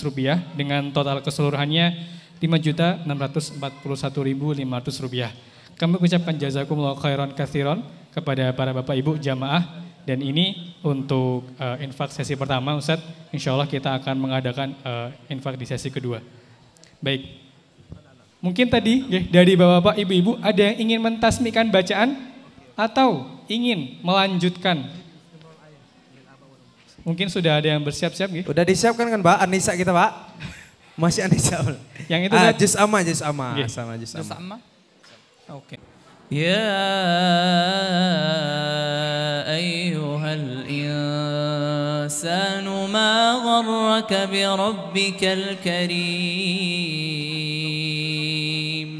rupiah. dengan total keseluruhannya 5.641.500 rupiah. Kami ucapkan jazakumullah khairan kathiron kepada para Bapak Ibu jamaah dan ini untuk uh, infak sesi pertama Ustadz, insya Allah kita akan mengadakan uh, infak di sesi kedua. Baik, mungkin tadi okay, eh, dari bapak-bapak, ibu-ibu ada yang ingin mentasmikan bacaan atau ingin melanjutkan Mungkin sudah ada yang bersiap-siap gitu. Udah disiapkan kan, Pak? Anissa kita, Pak. Masih
Anissa. yang itu ah, jus Amma, jus Amma. Okay. Iya. Sama jus Oke. Okay. يا أيها الإنسان ما غرك بربك الكريم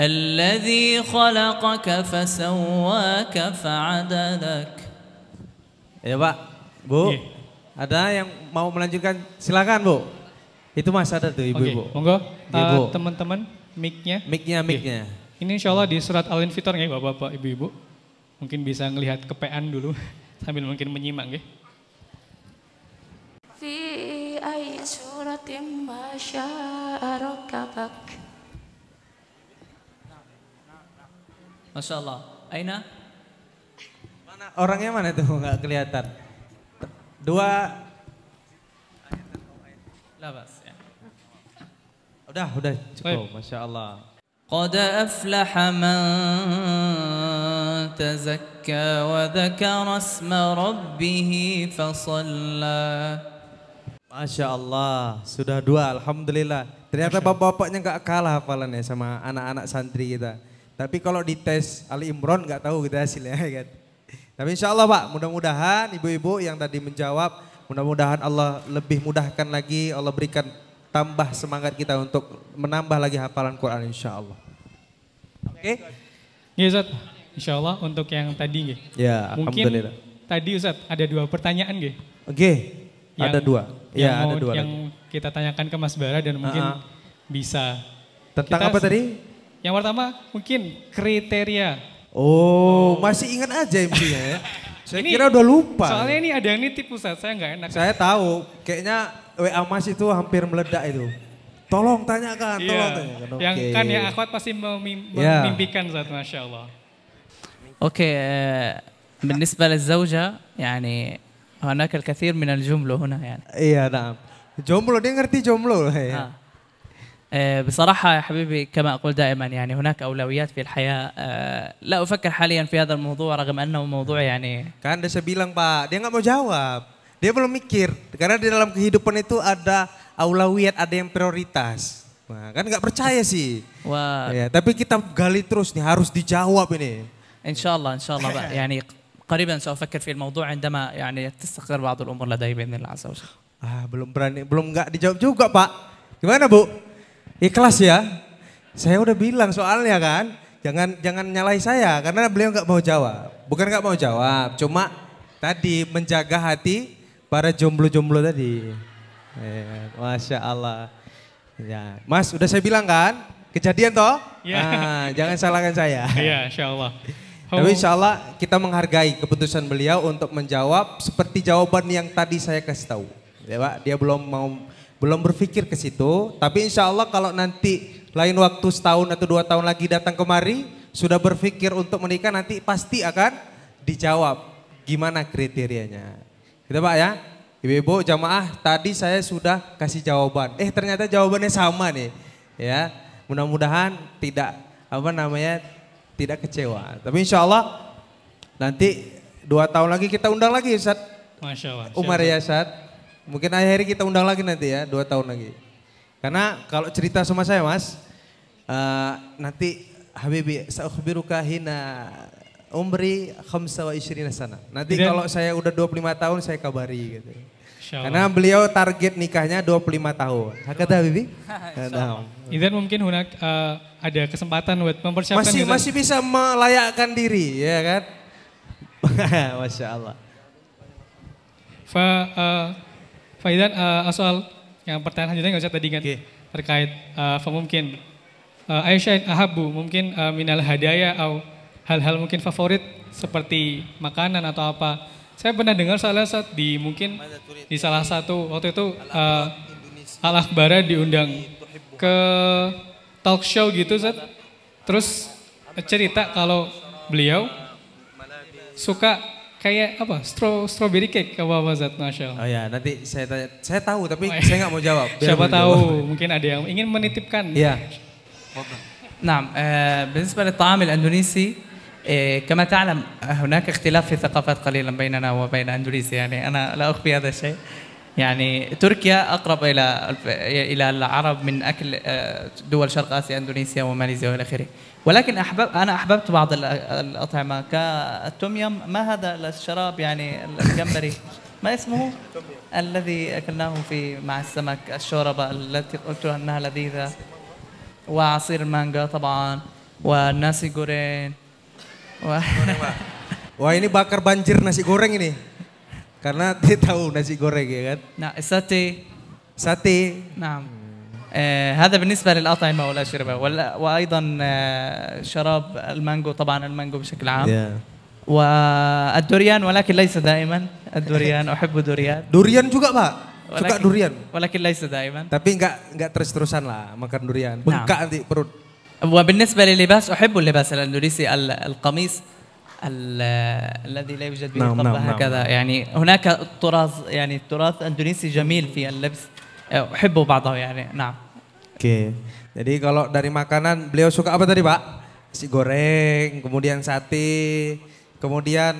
الذي خلقك فسواك فعدلك
يا Pak, بو iya. ada yang mau melanjutkan silakan Bu. Itu Mas ada
tuh Ibu-Ibu. Okay, monggo, uh, teman-teman mic-nya. Mic-nya, mic-nya. Yeah. Ini insya Allah di surat Al-Infitar nggih Bapak-bapak, Ibu-ibu. Mungkin bisa melihat kepean dulu sambil mungkin menyimak nggih. Fi
ay suratim
masyarakabak. Masya Allah. Aina?
Mana? Orangnya mana tuh nggak kelihatan?
Dua. Labas. Ya. Udah, udah cukup. Masya Allah. قد أفلح من تزكى وذكر اسم ربه فصلى Masya Allah,
sudah dua Alhamdulillah. Ternyata bapak-bapaknya nggak kalah hafalannya sama anak-anak santri kita. Tapi kalau dites Ali Imron nggak tahu kita gitu hasilnya ya kan. Tapi insya Allah Pak, mudah-mudahan ibu-ibu yang tadi menjawab, mudah-mudahan Allah lebih mudahkan lagi, Allah berikan tambah semangat kita untuk menambah lagi hafalan Quran insya Allah.
Oke? Okay?
Ya Ustaz, insya Allah untuk yang tadi. Ya, Mungkin tadi Ustaz ada dua pertanyaan. Oke,
okay. ada dua. Ya, ada dua
yang lagi. kita tanyakan ke Mas Bara dan
mungkin uh -huh. bisa. Tentang kita, apa tadi?
Yang pertama mungkin kriteria.
Oh, masih ingat aja intinya ya. Saya ini, kira udah lupa. Soalnya ini ada yang nitip Ustaz, saya nggak enak. Saya tahu, kayaknya WA Mas itu hampir meledak itu.
Tolong tanyakan, yeah. tolong tanyakan. Okay. Yang kan yang
akhwat pasti memim yeah. memimpikan zat Masya Allah.
Oke, okay. Eh, بالنسبة للزوجة يعني هناك الكثير من الجملة هنا يعني. Iya, نعم. Jomblo dia ngerti jomblo. Ya. بصراحة يا حبيبي كما أقول دائما يعني هناك أولويات في الحياة لا أفكر حاليا في هذا الموضوع رغم أنه موضوع يعني. كان ده سبيلان با دي nggak mau
jawab. Dia belum mikir, karena di dalam kehidupan itu ada aulawiyat, ada yang prioritas. Nah, kan nggak percaya sih. Wah. Ya,
tapi kita gali terus nih, harus dijawab ini. Insya Allah, Insya Allah. Pak. Yani قريبا سأفكر في الموضوع عندما يعني تستقر بعض الأمور لدي بإذن الله عز وجل.
Ah, belum berani, belum nggak dijawab juga Pak. Gimana Bu? Ikhlas ya? Saya udah bilang soalnya kan, jangan jangan nyalahi saya karena beliau nggak mau jawab. Bukan nggak mau jawab, cuma tadi menjaga hati Para jomblo-jomblo tadi. Eh, Masya Allah. Ya. Mas, udah saya bilang kan? Kejadian toh? Ya. Nah, jangan salahkan saya. Iya, insya Allah. Oh. Tapi insya Allah kita menghargai keputusan beliau untuk menjawab seperti jawaban yang tadi saya kasih tahu. Ya Pak, dia belum mau belum berpikir ke situ. Tapi insya Allah kalau nanti lain waktu setahun atau dua tahun lagi datang kemari, sudah berpikir untuk menikah nanti pasti akan dijawab gimana kriterianya. Gitu Pak ya. Ibu-ibu jamaah tadi saya sudah kasih jawaban. Eh ternyata jawabannya sama nih. Ya, mudah-mudahan tidak apa namanya tidak kecewa. Tapi insya Allah nanti dua tahun lagi kita undang lagi Ustaz.
Masya Allah. Umar ya
Ustaz. Mungkin akhir kita undang lagi nanti ya, dua tahun lagi. Karena kalau cerita sama saya mas, uh, nanti Habibi, sa'ukhbiruka hina umri 25 sana. Nanti Dan, kalau saya udah 25 tahun saya kabari gitu. Karena beliau target nikahnya 25 tahun. Hakata Bibi? Nah.
Izan mungkin Hunak uh, ada kesempatan buat mempersiapkan masih Izan. masih bisa
melayakkan diri ya kan? Masya Allah.
Fa, uh, eh, Idan, uh, eh, soal yang pertanyaan selanjutnya nggak usah tadi kan okay. terkait uh, mungkin uh, Aisyah Ahabu mungkin uh, minal hadaya atau hal-hal mungkin favorit seperti makanan atau apa. Saya pernah dengar salah satu di mungkin di salah satu waktu itu uh, Al Akbara diundang ke talk show gitu Zat. Terus cerita kalau beliau suka kayak apa stro strawberry cake
apa apa Zat Masya Oh ya nanti saya tanya, saya
tahu tapi oh, ya. saya nggak mau jawab. Biar Siapa tahu jawab. mungkin
ada yang ingin menitipkan. Iya. Nah, بالنسبة Tamil Indonesia. إيه، كما تعلم هناك اختلاف في الثقافات قليلا بيننا وبين اندونيسيا يعني انا لا اخفي هذا الشيء يعني تركيا اقرب الى الى العرب من اكل آه، دول شرق اسيا اندونيسيا وماليزيا والى اخره ولكن احبب انا احببت بعض الاطعمه كالتوم يم ما هذا الشراب يعني الجمبري ما اسمه الذي اكلناه في مع السمك الشوربه التي قلت انها لذيذه وعصير المانجا طبعا والناسي جورين Wah. Goreng, Wah ini bakar banjir nasi goreng ini. Karena dia tahu nasi goreng ya kan. Nah, sate. Sate. Nah. هذا بالنسبة للأطعمة والأشربة وأيضا شراب المانجو طبعا المانجو بشكل عام. والدوريان ولكن ليس دائما الدوريان أحب الدوريان. دوريان juga Pak. Suka durian. ولكن ليس دائما Tapi enggak enggak terus-terusan lah makan durian. Bengkak nanti perut. وبالنسبة للباس أحب اللباس الأندونيسي القميص الذي لا يوجد به نعم نعم هكذا نعم. يعني هناك تراث يعني تراث أندونيسي جميل في اللبس أحب بعضه يعني نعم Oke, jadi kalau dari makanan beliau suka
apa tadi Pak? Si goreng, kemudian sate, kemudian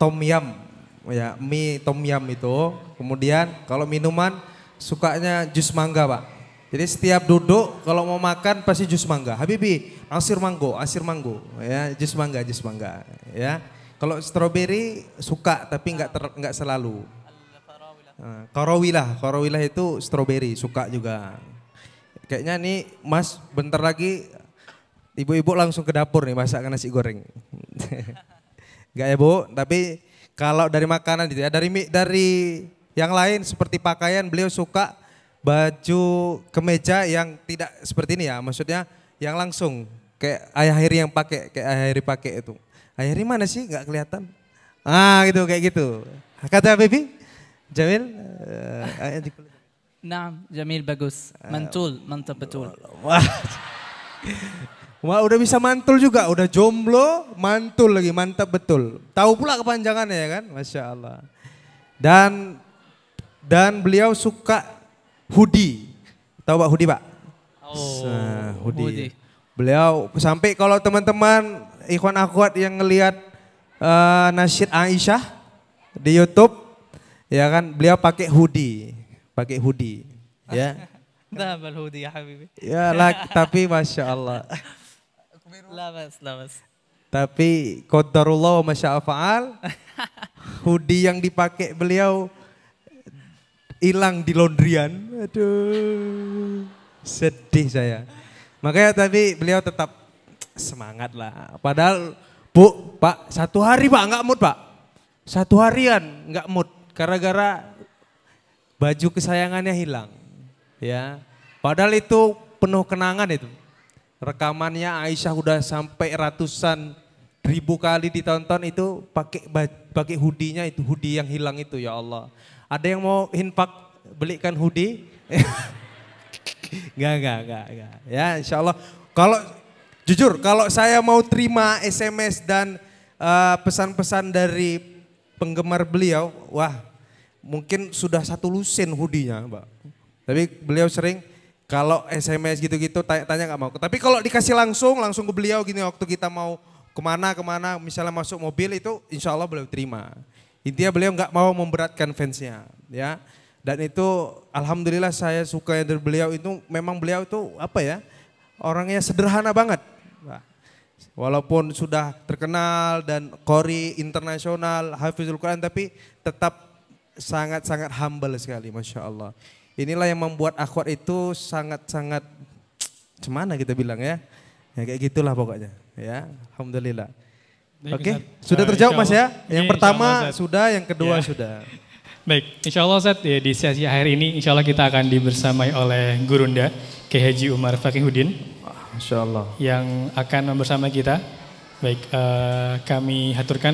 tom yam, ya mie tom yam itu. Kemudian kalau minuman sukanya jus mangga Pak. Jadi setiap duduk kalau mau makan pasti jus mangga. Habibi, asir manggo, asir manggo, ya jus mangga, jus mangga, ya. Kalau stroberi suka tapi nggak nggak selalu. Eh, korowilah, korowilah itu stroberi suka juga. Kayaknya nih Mas bentar lagi ibu-ibu langsung ke dapur nih masak nasi goreng. Gak ya Bu, tapi kalau dari makanan itu, ya, dari dari yang lain seperti pakaian beliau suka baju kemeja yang tidak seperti ini ya, maksudnya yang langsung kayak ayah hari yang pakai, kayak ayah hari pakai itu. Ayah hari mana sih? nggak kelihatan. Ah gitu kayak gitu. Kata baby,
Jamil. nah, Jamil bagus. Mantul, mantap betul. Wah.
Wah udah bisa mantul juga, udah jomblo, mantul lagi, mantap betul. Tahu pula kepanjangannya ya kan, masya Allah. Dan dan beliau suka hoodie. Tahu Pak hoodie Pak? Oh, nah, hoodie. hoodie. Beliau sampai kalau teman-teman ikhwan akhwat yang ngelihat uh, nasyid Aisyah di YouTube ya kan beliau pakai hoodie, pakai hoodie ya.
ذهب hoodie ya Habib? Ya lah, tapi
masya Allah
لا بس
tapi kau wa masya allah, hoodie yang dipakai beliau hilang di laundryan.
Aduh,
sedih saya. Makanya tadi beliau tetap semangat lah. Padahal bu, pak, satu hari pak nggak mood pak. Satu harian nggak mood. Gara-gara baju kesayangannya hilang. Ya, padahal itu penuh kenangan itu. Rekamannya Aisyah udah sampai ratusan ribu kali ditonton itu pakai pakai hoodie-nya itu hoodie yang hilang itu ya Allah. Ada yang mau hinpak belikan hoodie? Enggak, enggak, enggak, enggak. Ya insya Allah. Kalau jujur, kalau saya mau terima SMS dan eh, pesan-pesan uh, dari penggemar beliau, wah mungkin sudah satu lusin hoodie-nya Mbak. Tapi beliau sering kalau SMS gitu-gitu tanya, tanya gak mau. Tapi kalau dikasih langsung, langsung ke beliau gini waktu kita mau kemana-kemana misalnya masuk mobil itu insya Allah beliau terima. Intinya beliau nggak mau memberatkan fansnya, ya. Dan itu alhamdulillah saya suka dari beliau itu memang beliau itu apa ya orangnya sederhana banget. Walaupun sudah terkenal dan kori internasional Hafizul Quran tapi tetap sangat-sangat humble sekali Masya Allah. Inilah yang membuat akhwat itu sangat-sangat cemana kita bilang ya. Ya kayak gitulah pokoknya ya. Alhamdulillah. Oke, okay. sudah eh, terjawab Mas ya. Yang okay, iya, pertama Allah, sudah, yang kedua yeah. sudah.
Baik, insya Allah Zat, ya, di sesi akhir ini insya Allah kita akan dibersamai oleh Gurunda K. Haji Umar Fakihuddin. Insya Allah. Yang akan bersama kita. Baik, uh, kami haturkan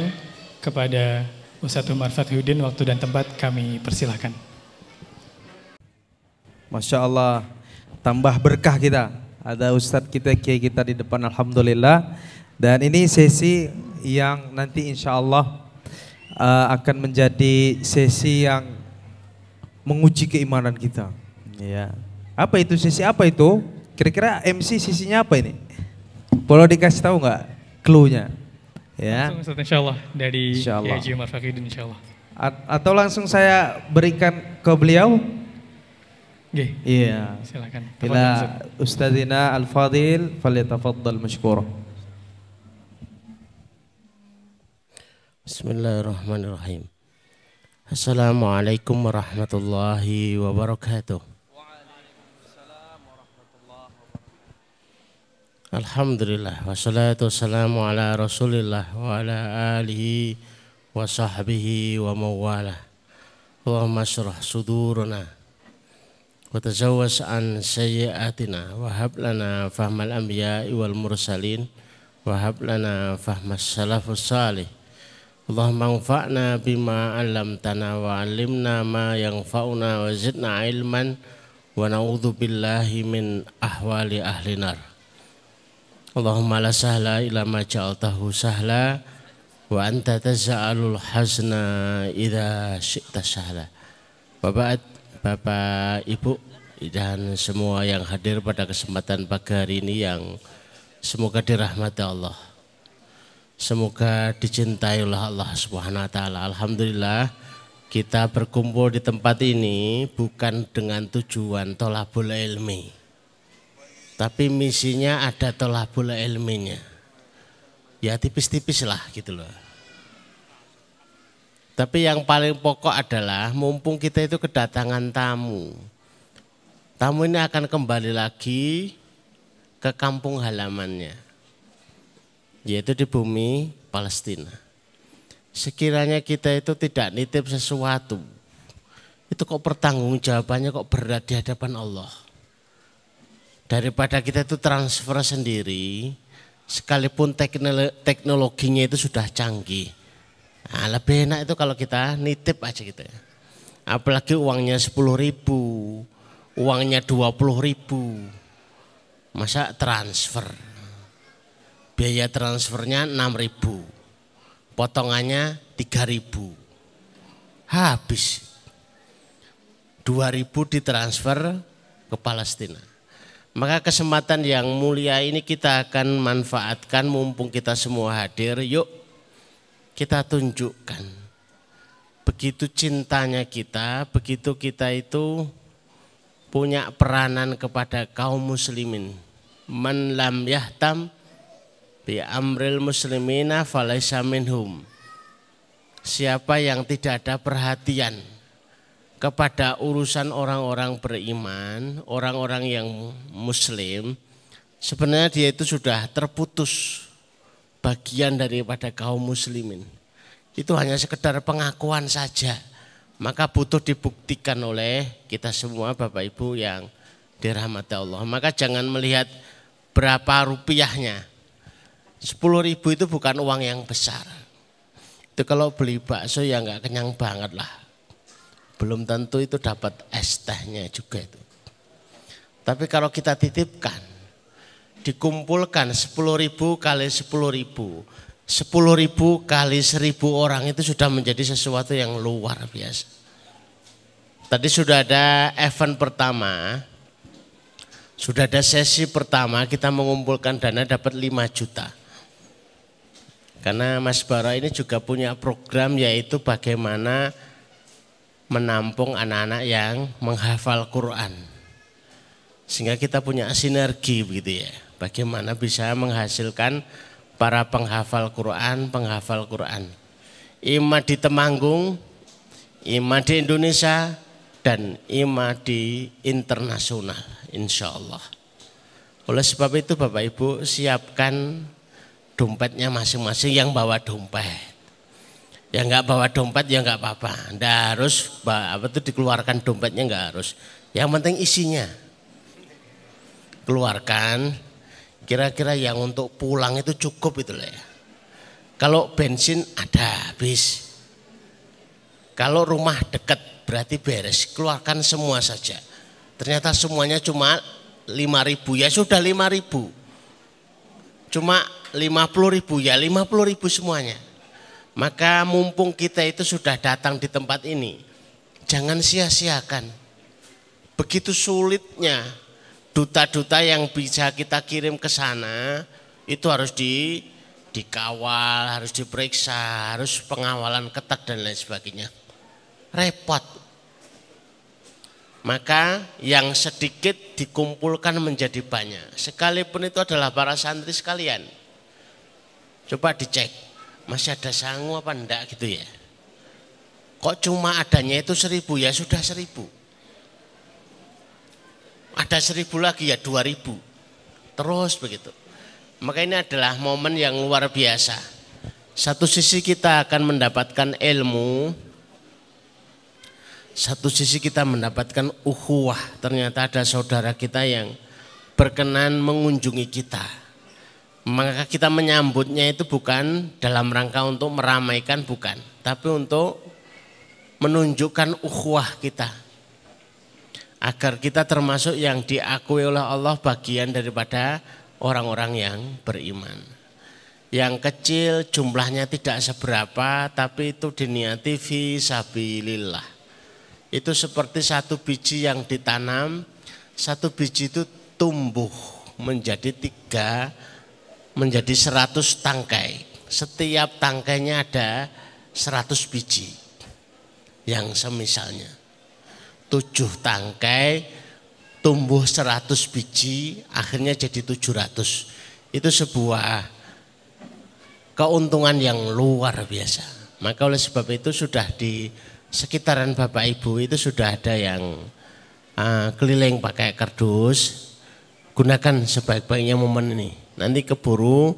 kepada Ustadz Umar Fakihuddin waktu dan tempat kami persilahkan.
Masya Allah, tambah berkah kita. Ada Ustadz kita, kiai kita di depan Alhamdulillah. Dan ini sesi yang nanti insya Allah uh, akan menjadi sesi yang menguji keimanan kita. Ya. Apa itu sesi apa itu? Kira-kira MC sisinya apa ini? Boleh dikasih tahu nggak clue-nya? Ya. Langsung insya
Allah dari insya Allah. insya Allah.
A atau langsung saya berikan ke beliau? Iya. Yeah. Silakan. Ila Ustadzina Al-Fadil falyatafaddal mashkura.
بسم الله الرحمن الرحيم السلام عليكم ورحمة الله وبركاته الحمد لله والصلاة والسلام على رسول الله وعلى آله وصحبه ومواله اللهم اشرح صدورنا وتجاوز عن سيئاتنا وهب لنا فهم الأنبياء والمرسلين وهب لنا فهم السلف الصالح Allahumma anfa'na bima 'allamtana wa 'allimna ma yanfa'una wa zidna ilman wa na'udzu billahi min ahwali ahli nar. Allahumma la sahla ila ma ja'altahu sahla wa anta taz'alul hazna idza syi'ta sahla. Bapak, Bapak, Ibu dan semua yang hadir pada kesempatan pagi hari ini yang semoga dirahmati Allah. Semoga dicintai oleh Allah Subhanahu wa taala. Alhamdulillah kita berkumpul di tempat ini bukan dengan tujuan tolabul ilmi. Tapi misinya ada tolabul ilminya. Ya tipis-tipis lah gitu loh. Tapi yang paling pokok adalah mumpung kita itu kedatangan tamu. Tamu ini akan kembali lagi ke kampung halamannya yaitu di bumi Palestina. Sekiranya kita itu tidak nitip sesuatu, itu kok pertanggung jawabannya kok berat di hadapan Allah. Daripada kita itu transfer sendiri, sekalipun teknologinya itu sudah canggih. Nah, lebih enak itu kalau kita nitip aja gitu ya. Apalagi uangnya 10 ribu, uangnya 20 ribu. Masa transfer? biaya transfernya 6000 potongannya 3000 habis 2000 ditransfer ke Palestina maka kesempatan yang mulia ini kita akan manfaatkan mumpung kita semua hadir yuk kita tunjukkan begitu cintanya kita begitu kita itu punya peranan kepada kaum muslimin menlam yahtam bi amril muslimina falaisa minhum siapa yang tidak ada perhatian kepada urusan orang-orang beriman, orang-orang yang muslim, sebenarnya dia itu sudah terputus bagian daripada kaum muslimin. Itu hanya sekedar pengakuan saja. Maka butuh dibuktikan oleh kita semua Bapak Ibu yang dirahmati Allah. Maka jangan melihat berapa rupiahnya. Sepuluh ribu itu bukan uang yang besar. Itu kalau beli bakso ya nggak kenyang banget lah. Belum tentu itu dapat es tehnya juga itu. Tapi kalau kita titipkan, dikumpulkan sepuluh ribu kali sepuluh ribu. sepuluh ribu kali seribu orang itu sudah menjadi sesuatu yang luar biasa. Tadi sudah ada event pertama, sudah ada sesi pertama kita mengumpulkan dana dapat 5 juta. Karena Mas Bara ini juga punya program yaitu bagaimana menampung anak-anak yang menghafal Quran. Sehingga kita punya sinergi begitu ya. Bagaimana bisa menghasilkan para penghafal Quran, penghafal Quran. Ima di Temanggung, ima di Indonesia, dan ima di internasional insya Allah. Oleh sebab itu Bapak Ibu siapkan dompetnya masing-masing yang bawa dompet. Yang nggak bawa dompet ya nggak apa-apa. Nggak harus apa tuh dikeluarkan dompetnya nggak harus. Yang penting isinya. Keluarkan. Kira-kira yang untuk pulang itu cukup itu ya. Kalau bensin ada habis. Kalau rumah dekat berarti beres. Keluarkan semua saja. Ternyata semuanya cuma 5000 ya sudah 5000. Cuma 50 ribu ya 50 ribu semuanya. Maka mumpung kita itu sudah datang di tempat ini, jangan sia-siakan. Begitu sulitnya duta-duta yang bisa kita kirim ke sana itu harus di dikawal, harus diperiksa, harus pengawalan ketat dan lain sebagainya. Repot. Maka yang sedikit dikumpulkan menjadi banyak. Sekalipun itu adalah para santri sekalian. Coba dicek, masih ada sangu apa enggak gitu ya. Kok cuma adanya itu seribu ya sudah seribu. Ada seribu lagi ya dua ribu. Terus begitu. Maka ini adalah momen yang luar biasa. Satu sisi kita akan mendapatkan ilmu, satu sisi kita mendapatkan uhuwah. Ternyata ada saudara kita yang berkenan mengunjungi kita. Maka kita menyambutnya itu bukan dalam rangka untuk meramaikan, bukan. Tapi untuk menunjukkan ukhuwah kita. Agar kita termasuk yang diakui oleh Allah bagian daripada orang-orang yang beriman. Yang kecil jumlahnya tidak seberapa tapi itu diniati fi sabilillah. Itu seperti satu biji yang ditanam, satu biji itu tumbuh menjadi tiga menjadi seratus tangkai. Setiap tangkainya ada seratus biji yang semisalnya. tujuh tangkai tumbuh seratus biji akhirnya jadi tujuh ratus. Itu sebuah keuntungan yang luar biasa. Maka oleh sebab itu sudah di sekitaran Bapak Ibu itu sudah ada yang uh, keliling pakai kardus. Gunakan sebaik-baiknya momen ini. Nanti keburu,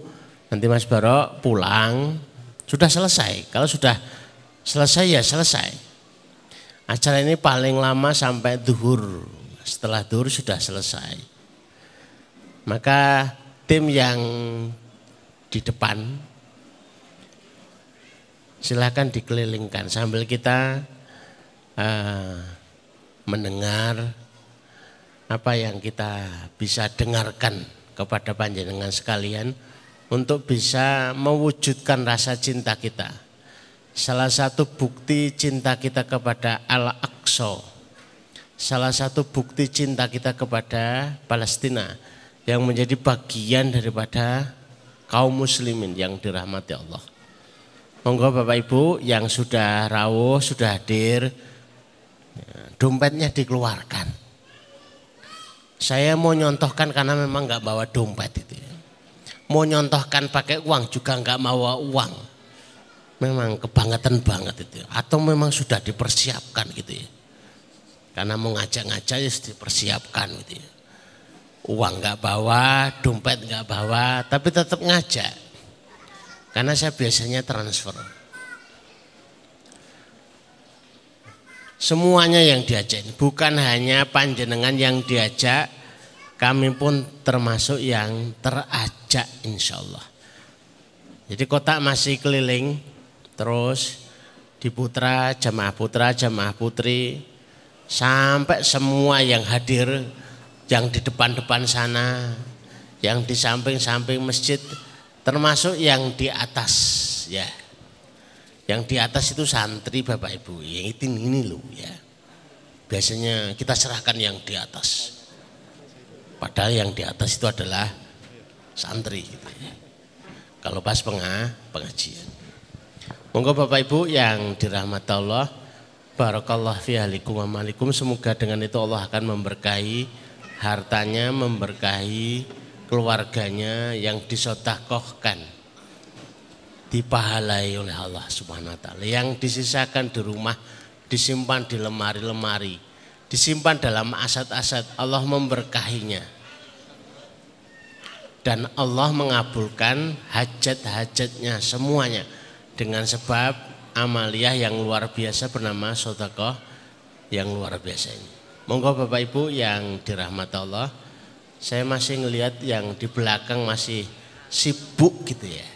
nanti Mas Barok pulang, sudah selesai. Kalau sudah selesai ya selesai. Acara ini paling lama sampai duhur. Setelah duhur sudah selesai. Maka tim yang di depan silahkan dikelilingkan sambil kita uh, mendengar apa yang kita bisa dengarkan kepada panjenengan sekalian untuk bisa mewujudkan rasa cinta kita. Salah satu bukti cinta kita kepada Al-Aqsa. Salah satu bukti cinta kita kepada Palestina yang menjadi bagian daripada kaum muslimin yang dirahmati Allah. Monggo Bapak Ibu yang sudah rawuh, sudah hadir, dompetnya dikeluarkan. Saya mau nyontohkan karena memang nggak bawa dompet itu. Ya. Mau nyontohkan pakai uang juga nggak bawa uang. Memang kebangetan banget itu. Ya. Atau memang sudah dipersiapkan gitu ya. Karena mau ngajak-ngajak ya dipersiapkan gitu ya. Uang nggak bawa, dompet nggak bawa, tapi tetap ngajak. Karena saya biasanya transfer. semuanya yang diajak bukan hanya panjenengan yang diajak kami pun termasuk yang terajak insya Allah jadi kotak masih keliling terus di putra jamaah putra jamaah putri sampai semua yang hadir yang di depan-depan sana yang di samping-samping masjid termasuk yang di atas ya yang di atas itu santri Bapak Ibu, yang itu ini loh ya. Biasanya kita serahkan yang di atas. Padahal yang di atas itu adalah santri gitu ya. Kalau pas pengah, pengajian. Monggo Bapak Ibu yang dirahmati Allah, barakallah fi ahlikum wa malikum. Semoga dengan itu Allah akan memberkahi hartanya, memberkahi keluarganya yang disotakohkan dipahalai oleh Allah Subhanahu wa taala. Yang disisakan di rumah disimpan di lemari-lemari, disimpan dalam aset-aset Allah memberkahinya. Dan Allah mengabulkan hajat-hajatnya semuanya dengan sebab amaliah yang luar biasa bernama sodakoh yang luar biasa ini. Monggo Bapak Ibu yang dirahmati Allah, saya masih ngelihat yang di belakang masih sibuk gitu ya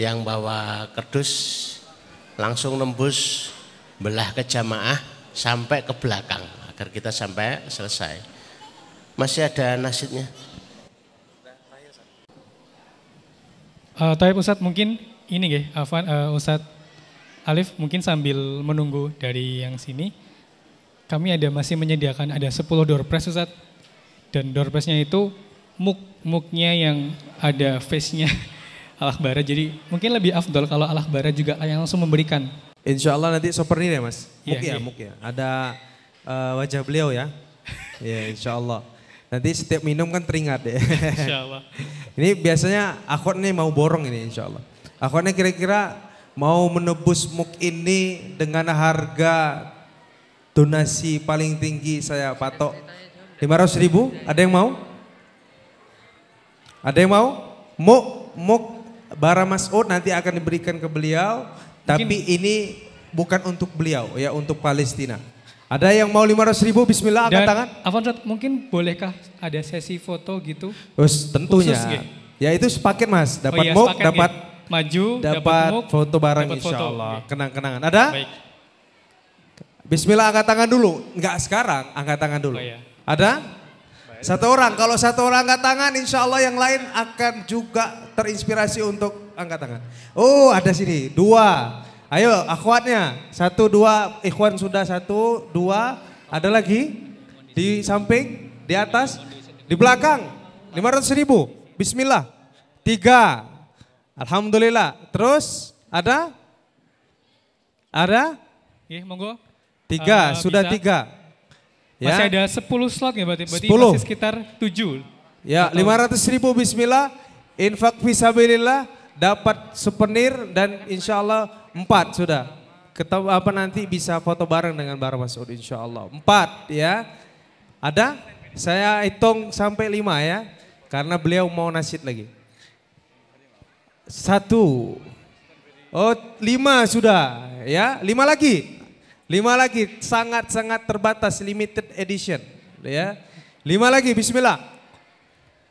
yang bawa kerdus langsung nembus belah ke jamaah sampai ke belakang agar kita sampai selesai. Masih ada nasibnya.
Uh, Taib Ustadz mungkin ini gih, Afan uh, eh, Ustadz Alif mungkin sambil menunggu dari yang sini kami ada masih menyediakan ada 10 door Ustadz dan door itu muk muknya yang ada face-nya Al-Akhbara. Jadi mungkin lebih afdol kalau Al-Akhbara juga yang langsung memberikan. Insya
Allah nanti souvenir ya mas? Iya, muk ya, ya, muk ya. Ada uh, wajah beliau ya. ya insya Allah. Nanti setiap minum kan teringat deh. Insya Allah. ini biasanya akun nih mau borong ini insya Allah. Akunnya kira-kira mau menebus muk ini dengan harga donasi paling tinggi saya patok. 500 ribu, ada yang mau? Ada yang mau? Muk, muk bara mas'ud nanti akan diberikan ke beliau, tapi ini bukan untuk beliau ya untuk Palestina. Ada yang mau 500 ribu bismillah angkat tangan.
tangan. Afonso mungkin bolehkah ada sesi foto gitu? Terus tentunya. Khusus,
Ya itu sepaket mas, oh dapat oh, iya, muk, dapat ya. maju, dapat muk, foto bareng dapat insya Allah. Kenang-kenangan. Ada? Baik. Bismillah angkat tangan dulu, enggak sekarang, angkat tangan dulu. Oh, iya. Ada? Satu orang. Kalau satu orang angkat tangan, insya Allah yang lain akan juga terinspirasi untuk angkat tangan. Oh, ada sini. Dua. Ayo, akhwatnya. Satu, dua. Ikhwan sudah satu, dua. Ada lagi? Di samping, di atas, di belakang. 500 ribu. Bismillah. Tiga. Alhamdulillah. Terus, ada? Ada?
iya monggo. Tiga, eh, sudah tiga.
Ya. Masih ada 10
slot ya berarti? Berarti 10. masih sekitar 7.
Ya, lima 500 ribu bismillah, infak fisabilillah, dapat souvenir dan insya Allah 4 sudah. Ketemu apa nanti bisa foto bareng dengan Bara Masud insya Allah. 4 ya. Ada? Saya hitung sampai 5 ya. Karena beliau mau nasid lagi. Satu. Oh, lima sudah ya. Lima lagi. Lima lagi sangat-sangat terbatas limited edition, ya. Lima lagi Bismillah.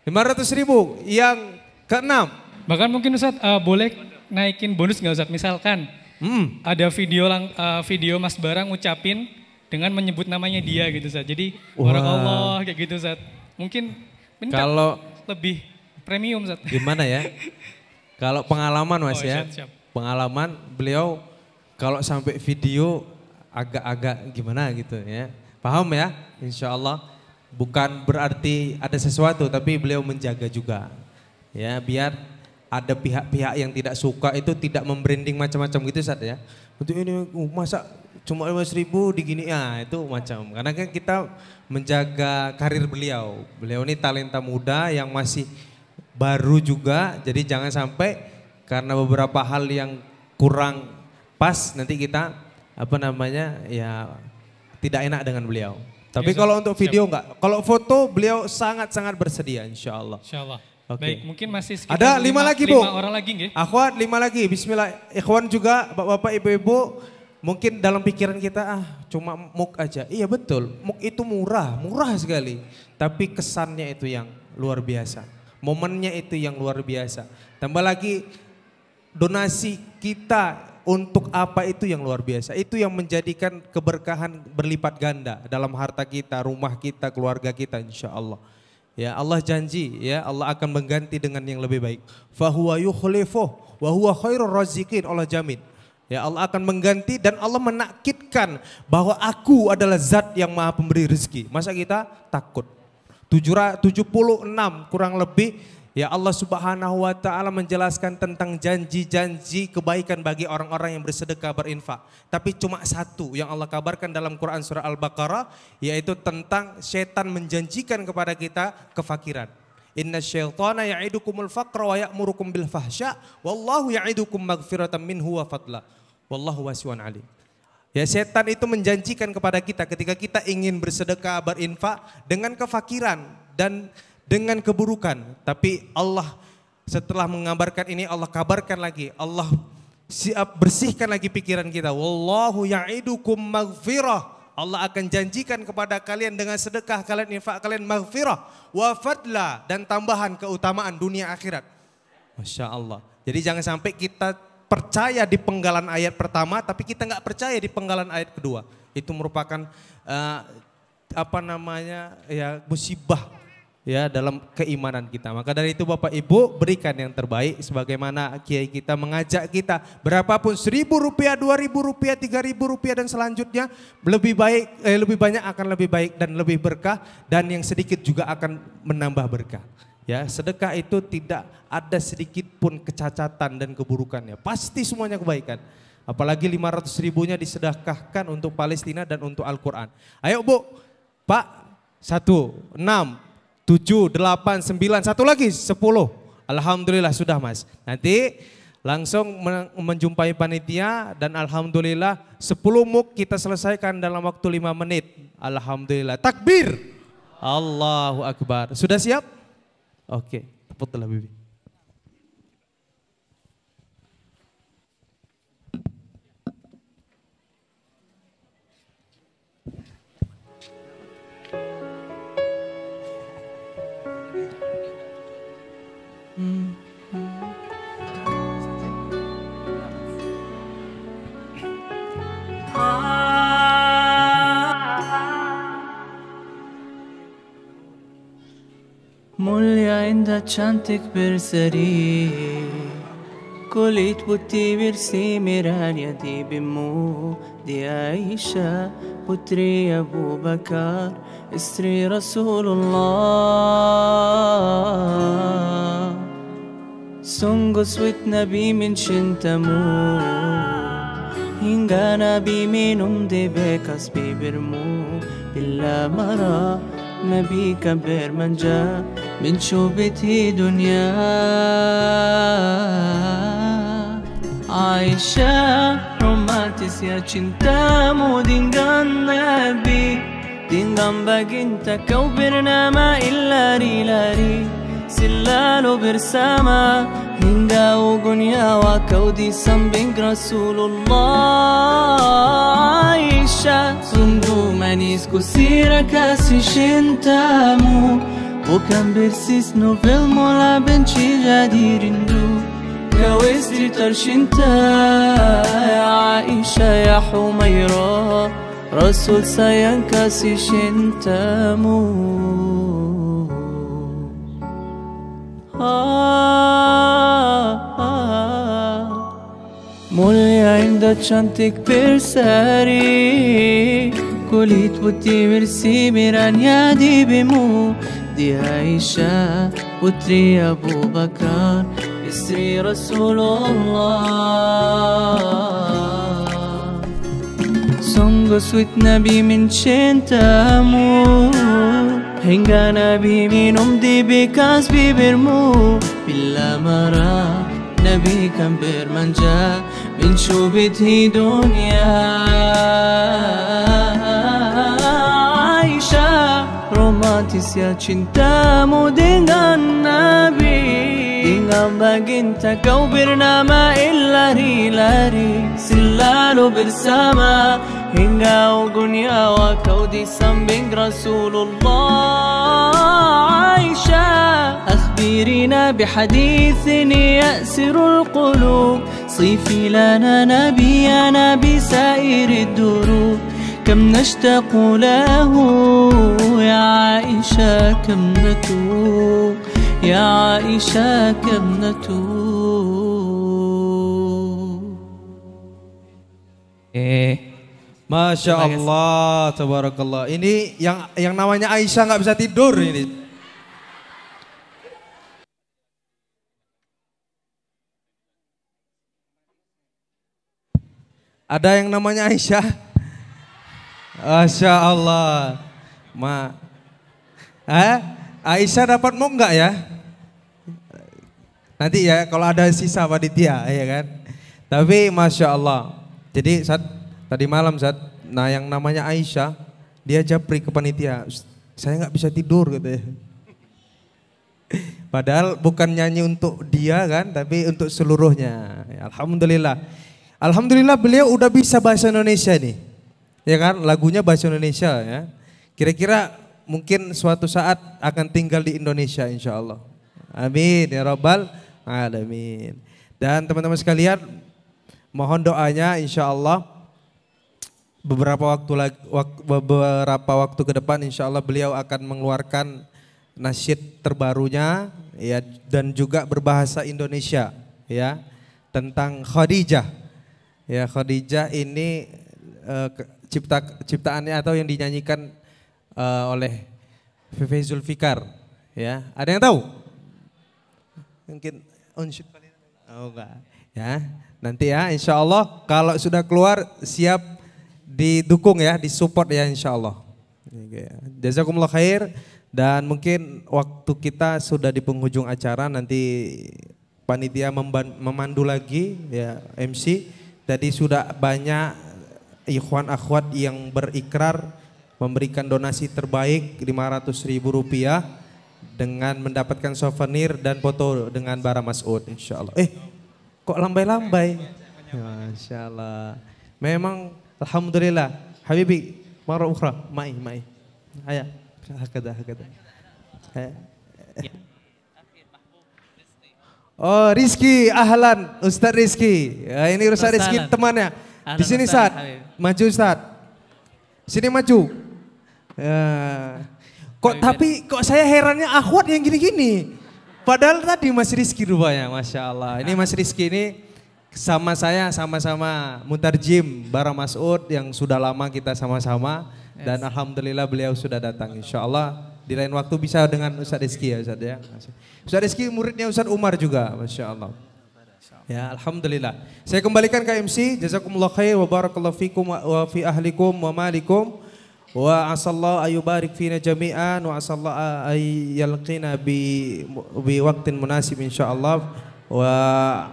500 ribu yang keenam.
Bahkan mungkin Ustaz uh, boleh naikin bonus nggak Ustaz? Misalkan hmm. ada video lang, uh, video Mas Barang ngucapin dengan menyebut namanya dia gitu Ustaz. Jadi Allah kayak gitu Ustaz. Mungkin kalau lebih premium Ustaz. Gimana ya?
kalau pengalaman Mas oh, ya. Siap, siap. Pengalaman beliau kalau sampai video agak-agak gimana gitu ya. Paham ya? Insya Allah bukan berarti ada sesuatu tapi beliau menjaga juga. Ya, biar ada pihak-pihak yang tidak suka itu tidak membranding macam-macam gitu saat ya. Untuk ini uh, masa cuma lima ribu gini ya ah, itu macam. Karena kan kita menjaga karir beliau. Beliau ini talenta muda yang masih baru juga. Jadi jangan sampai karena beberapa hal yang kurang pas nanti kita apa namanya ya tidak enak dengan beliau. Tapi ya, kalau untuk video enggak, kalau foto beliau sangat-sangat bersedia insya Allah. Insya Allah. Okay. Baik,
mungkin masih sekitar Ada lima, lima lagi, Bu. Lima orang lagi, nggih.
Akhwat, lima lagi. Bismillah. Ikhwan juga, bapak-bapak, ibu-ibu. Mungkin dalam pikiran kita, ah cuma muk aja. Iya betul, muk itu murah, murah sekali. Tapi kesannya itu yang luar biasa. Momennya itu yang luar biasa. Tambah lagi donasi kita untuk apa itu yang luar biasa. Itu yang menjadikan keberkahan berlipat ganda dalam harta kita, rumah kita, keluarga kita insya Allah. Ya Allah janji ya Allah akan mengganti dengan yang lebih baik. Fahuwa yukhlifu wa huwa khairur razikin Allah jamin. Ya Allah akan mengganti dan Allah menakitkan bahwa aku adalah zat yang maha pemberi rezeki. Masa kita takut? 76 kurang lebih Ya Allah subhanahu wa ta'ala menjelaskan tentang janji-janji kebaikan bagi orang-orang yang bersedekah berinfak. Tapi cuma satu yang Allah kabarkan dalam Quran surah Al-Baqarah yaitu tentang setan menjanjikan kepada kita kefakiran. Inna syaitana ya'idukumul faqra wa ya'murukum bil fahsya wallahu ya'idukum magfiratan minhu wa fadla. Wallahu wasiwan alim. Ya setan itu menjanjikan kepada kita ketika kita ingin bersedekah berinfak dengan kefakiran dan dengan keburukan. Tapi Allah setelah mengabarkan ini Allah kabarkan lagi. Allah siap bersihkan lagi pikiran kita. Wallahu ya'idukum maghfirah. Allah akan janjikan kepada kalian dengan sedekah kalian infak kalian maghfirah wa fadla dan tambahan keutamaan dunia akhirat. Masya Allah. Jadi jangan sampai kita percaya di penggalan ayat pertama tapi kita nggak percaya di penggalan ayat kedua. Itu merupakan uh, apa namanya ya musibah ya dalam keimanan kita. Maka dari itu Bapak Ibu berikan yang terbaik sebagaimana kiai kita mengajak kita berapapun seribu rupiah, dua ribu rupiah, tiga ribu rupiah dan selanjutnya lebih baik, eh, lebih banyak akan lebih baik dan lebih berkah dan yang sedikit juga akan menambah berkah. Ya, sedekah itu tidak ada sedikit pun kecacatan dan keburukannya. Pasti semuanya kebaikan. Apalagi lima 500 ribunya disedekahkan untuk Palestina dan untuk Al-Quran. Ayo Bu, Pak, satu, enam, tujuh, delapan, sembilan, satu lagi sepuluh. Alhamdulillah sudah mas. Nanti langsung menjumpai panitia dan alhamdulillah sepuluh muk kita selesaikan dalam waktu lima menit. Alhamdulillah. Takbir. Allahu Akbar. Sudah siap? Oke. Okay. Tepuk telah bibi.
چند برسری كليت بوتي برسي ميران يدي بمو دي عائشة بوتري أبو بكر استري رسول الله سنغس ويت نبي من شنتمو هنغا نبي منهم دي بيكس بيبرمو بلا مرا نبي كبير منجا من شوبتي دنيا عايشة روماتيس يا مو دينغان نبي دينغان باجنتا كو برنامة إلا ري لاري سلالو برسامة هندا وغنيا وكودي سمبينغ رسول الله عايشة سندو كاسي شنتا مو وكان بيرسيسنو في الملعب بنشي غادير رندو يا ويستي انت يا عائشة يا حميرة رسول سينكسي شنتامو آه آه مولي عند تشانتك بيرساري كليت بوتي مرسي ميران يادي دي بمو دي عيشة وتري أبو بكر يسري رسول الله Songos with Nabi min cintamu Hingga Nabi minum di bekas bibirmu Bila marah Nabi kan bermanja Min syubit dunia manusia cintamu dengan Nabi Dengan baginta kau bernama lari-lari Selalu bersama hingga ujung nyawa kau di samping Rasulullah Aisyah أخبرينا بحديث يأسر القلوب صفي لنا نبينا بسائر الدروب كم نشتاق له يا عائشة كم نتوق يا عائشة كم نتوب eh
Masya Allah, tabarakallah. Ini yang yang namanya Aisyah nggak bisa tidur ini. Ada yang namanya Aisyah? Masya Allah. Ma. Eh, Aisyah dapat mau nggak ya? Nanti ya kalau ada sisa panitia ya iya kan. Tapi Masya Allah. Jadi saat tadi malam saat nah yang namanya Aisyah dia japri ke panitia. Saya nggak bisa tidur gitu ya. Padahal bukan nyanyi untuk dia kan, tapi untuk seluruhnya. Alhamdulillah. Alhamdulillah beliau udah bisa bahasa Indonesia nih ya kan? Lagunya bahasa Indonesia ya. Kira-kira mungkin suatu saat akan tinggal di Indonesia insya Allah. Amin ya robbal Alamin. Dan teman-teman sekalian mohon doanya insya Allah beberapa waktu lagi, beberapa waktu ke depan insya Allah beliau akan mengeluarkan nasyid terbarunya ya dan juga berbahasa Indonesia ya tentang Khadijah ya Khadijah ini eh, cipta ciptaannya atau yang dinyanyikan uh, oleh Fefe Zulfikar ya ada yang tahu mungkin oh enggak ya nanti ya insya Allah kalau sudah keluar siap didukung ya disupport ya insya Allah jazakumullah khair dan mungkin waktu kita sudah di penghujung acara nanti panitia memandu lagi ya MC tadi sudah banyak ikhwan akhwat yang berikrar memberikan donasi terbaik 500 ribu rupiah dengan mendapatkan souvenir dan foto dengan Bara Mas'ud insya Allah. Eh kok lambai-lambai? Masya Allah. Memang Alhamdulillah. Habibi, mara ukhra, mai, mai. Ayah, hakada, hakada. Oh, Rizky, ahlan, Ustadz Rizky. Ya, ini Ustaz Rizky temannya. Di sini saat Maju Ustaz. Sini maju. Ya. Kok tapi kok saya herannya akhwat yang gini-gini. Padahal tadi Mas Rizky rupanya, Masya Allah. Ini Mas Rizky ini sama saya sama-sama mutar Jim, Bara Masud yang sudah lama kita sama-sama. Dan Alhamdulillah beliau sudah datang. Insya Allah di lain waktu bisa dengan Ustadz Rizky ya Ustadz ya. Ustadz Rizky muridnya Ustadz Umar juga Masya Allah. Ya, alhamdulillah. Saya kembalikan ke MC. Jazakumullah khair wa barakallahu fikum wa fi ahlikum wa malikum. Wa asallahu ayubarik fina jami'an wa asallahu ayyalqina bi, bi waktin munasib insyaallah. Wa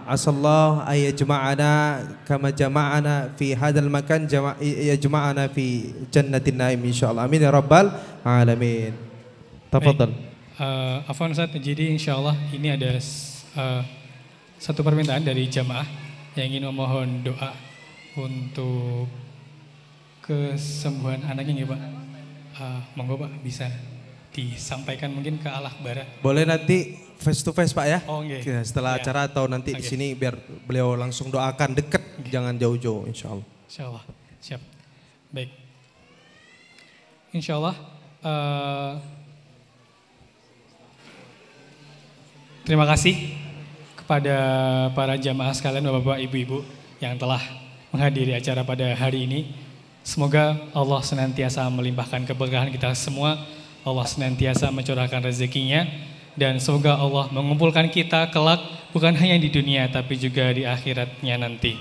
asallahu ayyajma'ana kama jama'ana fi hadal makan jama'ana fi jannatin naim insyaallah. Amin ya rabbal alamin. Tafadhal.
Uh, Afwan Ustaz, jadi insyaallah ini ada uh, satu permintaan dari jamaah yang ingin memohon doa untuk kesembuhan anaknya ya Pak. Uh, monggo Pak bisa disampaikan mungkin ke Allah Barat. Boleh nanti
face to face Pak ya. Oh okay. Setelah yeah. acara atau nanti okay. di sini biar beliau langsung doakan dekat okay. jangan jauh-jauh insya Allah.
Insya Allah, siap. Baik. Insya Allah. Uh, terima kasih pada para jamaah sekalian Bapak-bapak, Ibu-ibu yang telah menghadiri acara pada hari ini. Semoga Allah senantiasa melimpahkan keberkahan kita semua. Allah senantiasa mencurahkan rezekinya dan semoga Allah mengumpulkan kita kelak bukan hanya di dunia tapi juga di akhiratnya nanti.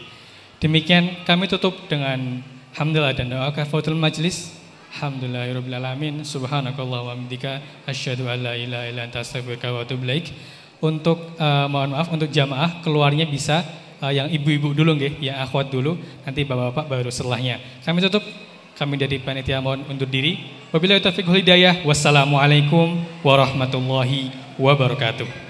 Demikian kami tutup dengan hamdalah dan doa kafatul majlis. Alhamdulillahirabbil alamin. Subhanakallah wa bihamdika asyhadu an la ilaha illa anta astaghfiruka wa atubu untuk uh, mohon maaf untuk jamaah keluarnya bisa uh, yang ibu-ibu dulu nggih, yang akhwat dulu, nanti bapak-bapak baru setelahnya. Kami tutup kami dari panitia mohon untuk diri. Wabillahi taufiq hidayah. Wassalamualaikum warahmatullahi wabarakatuh.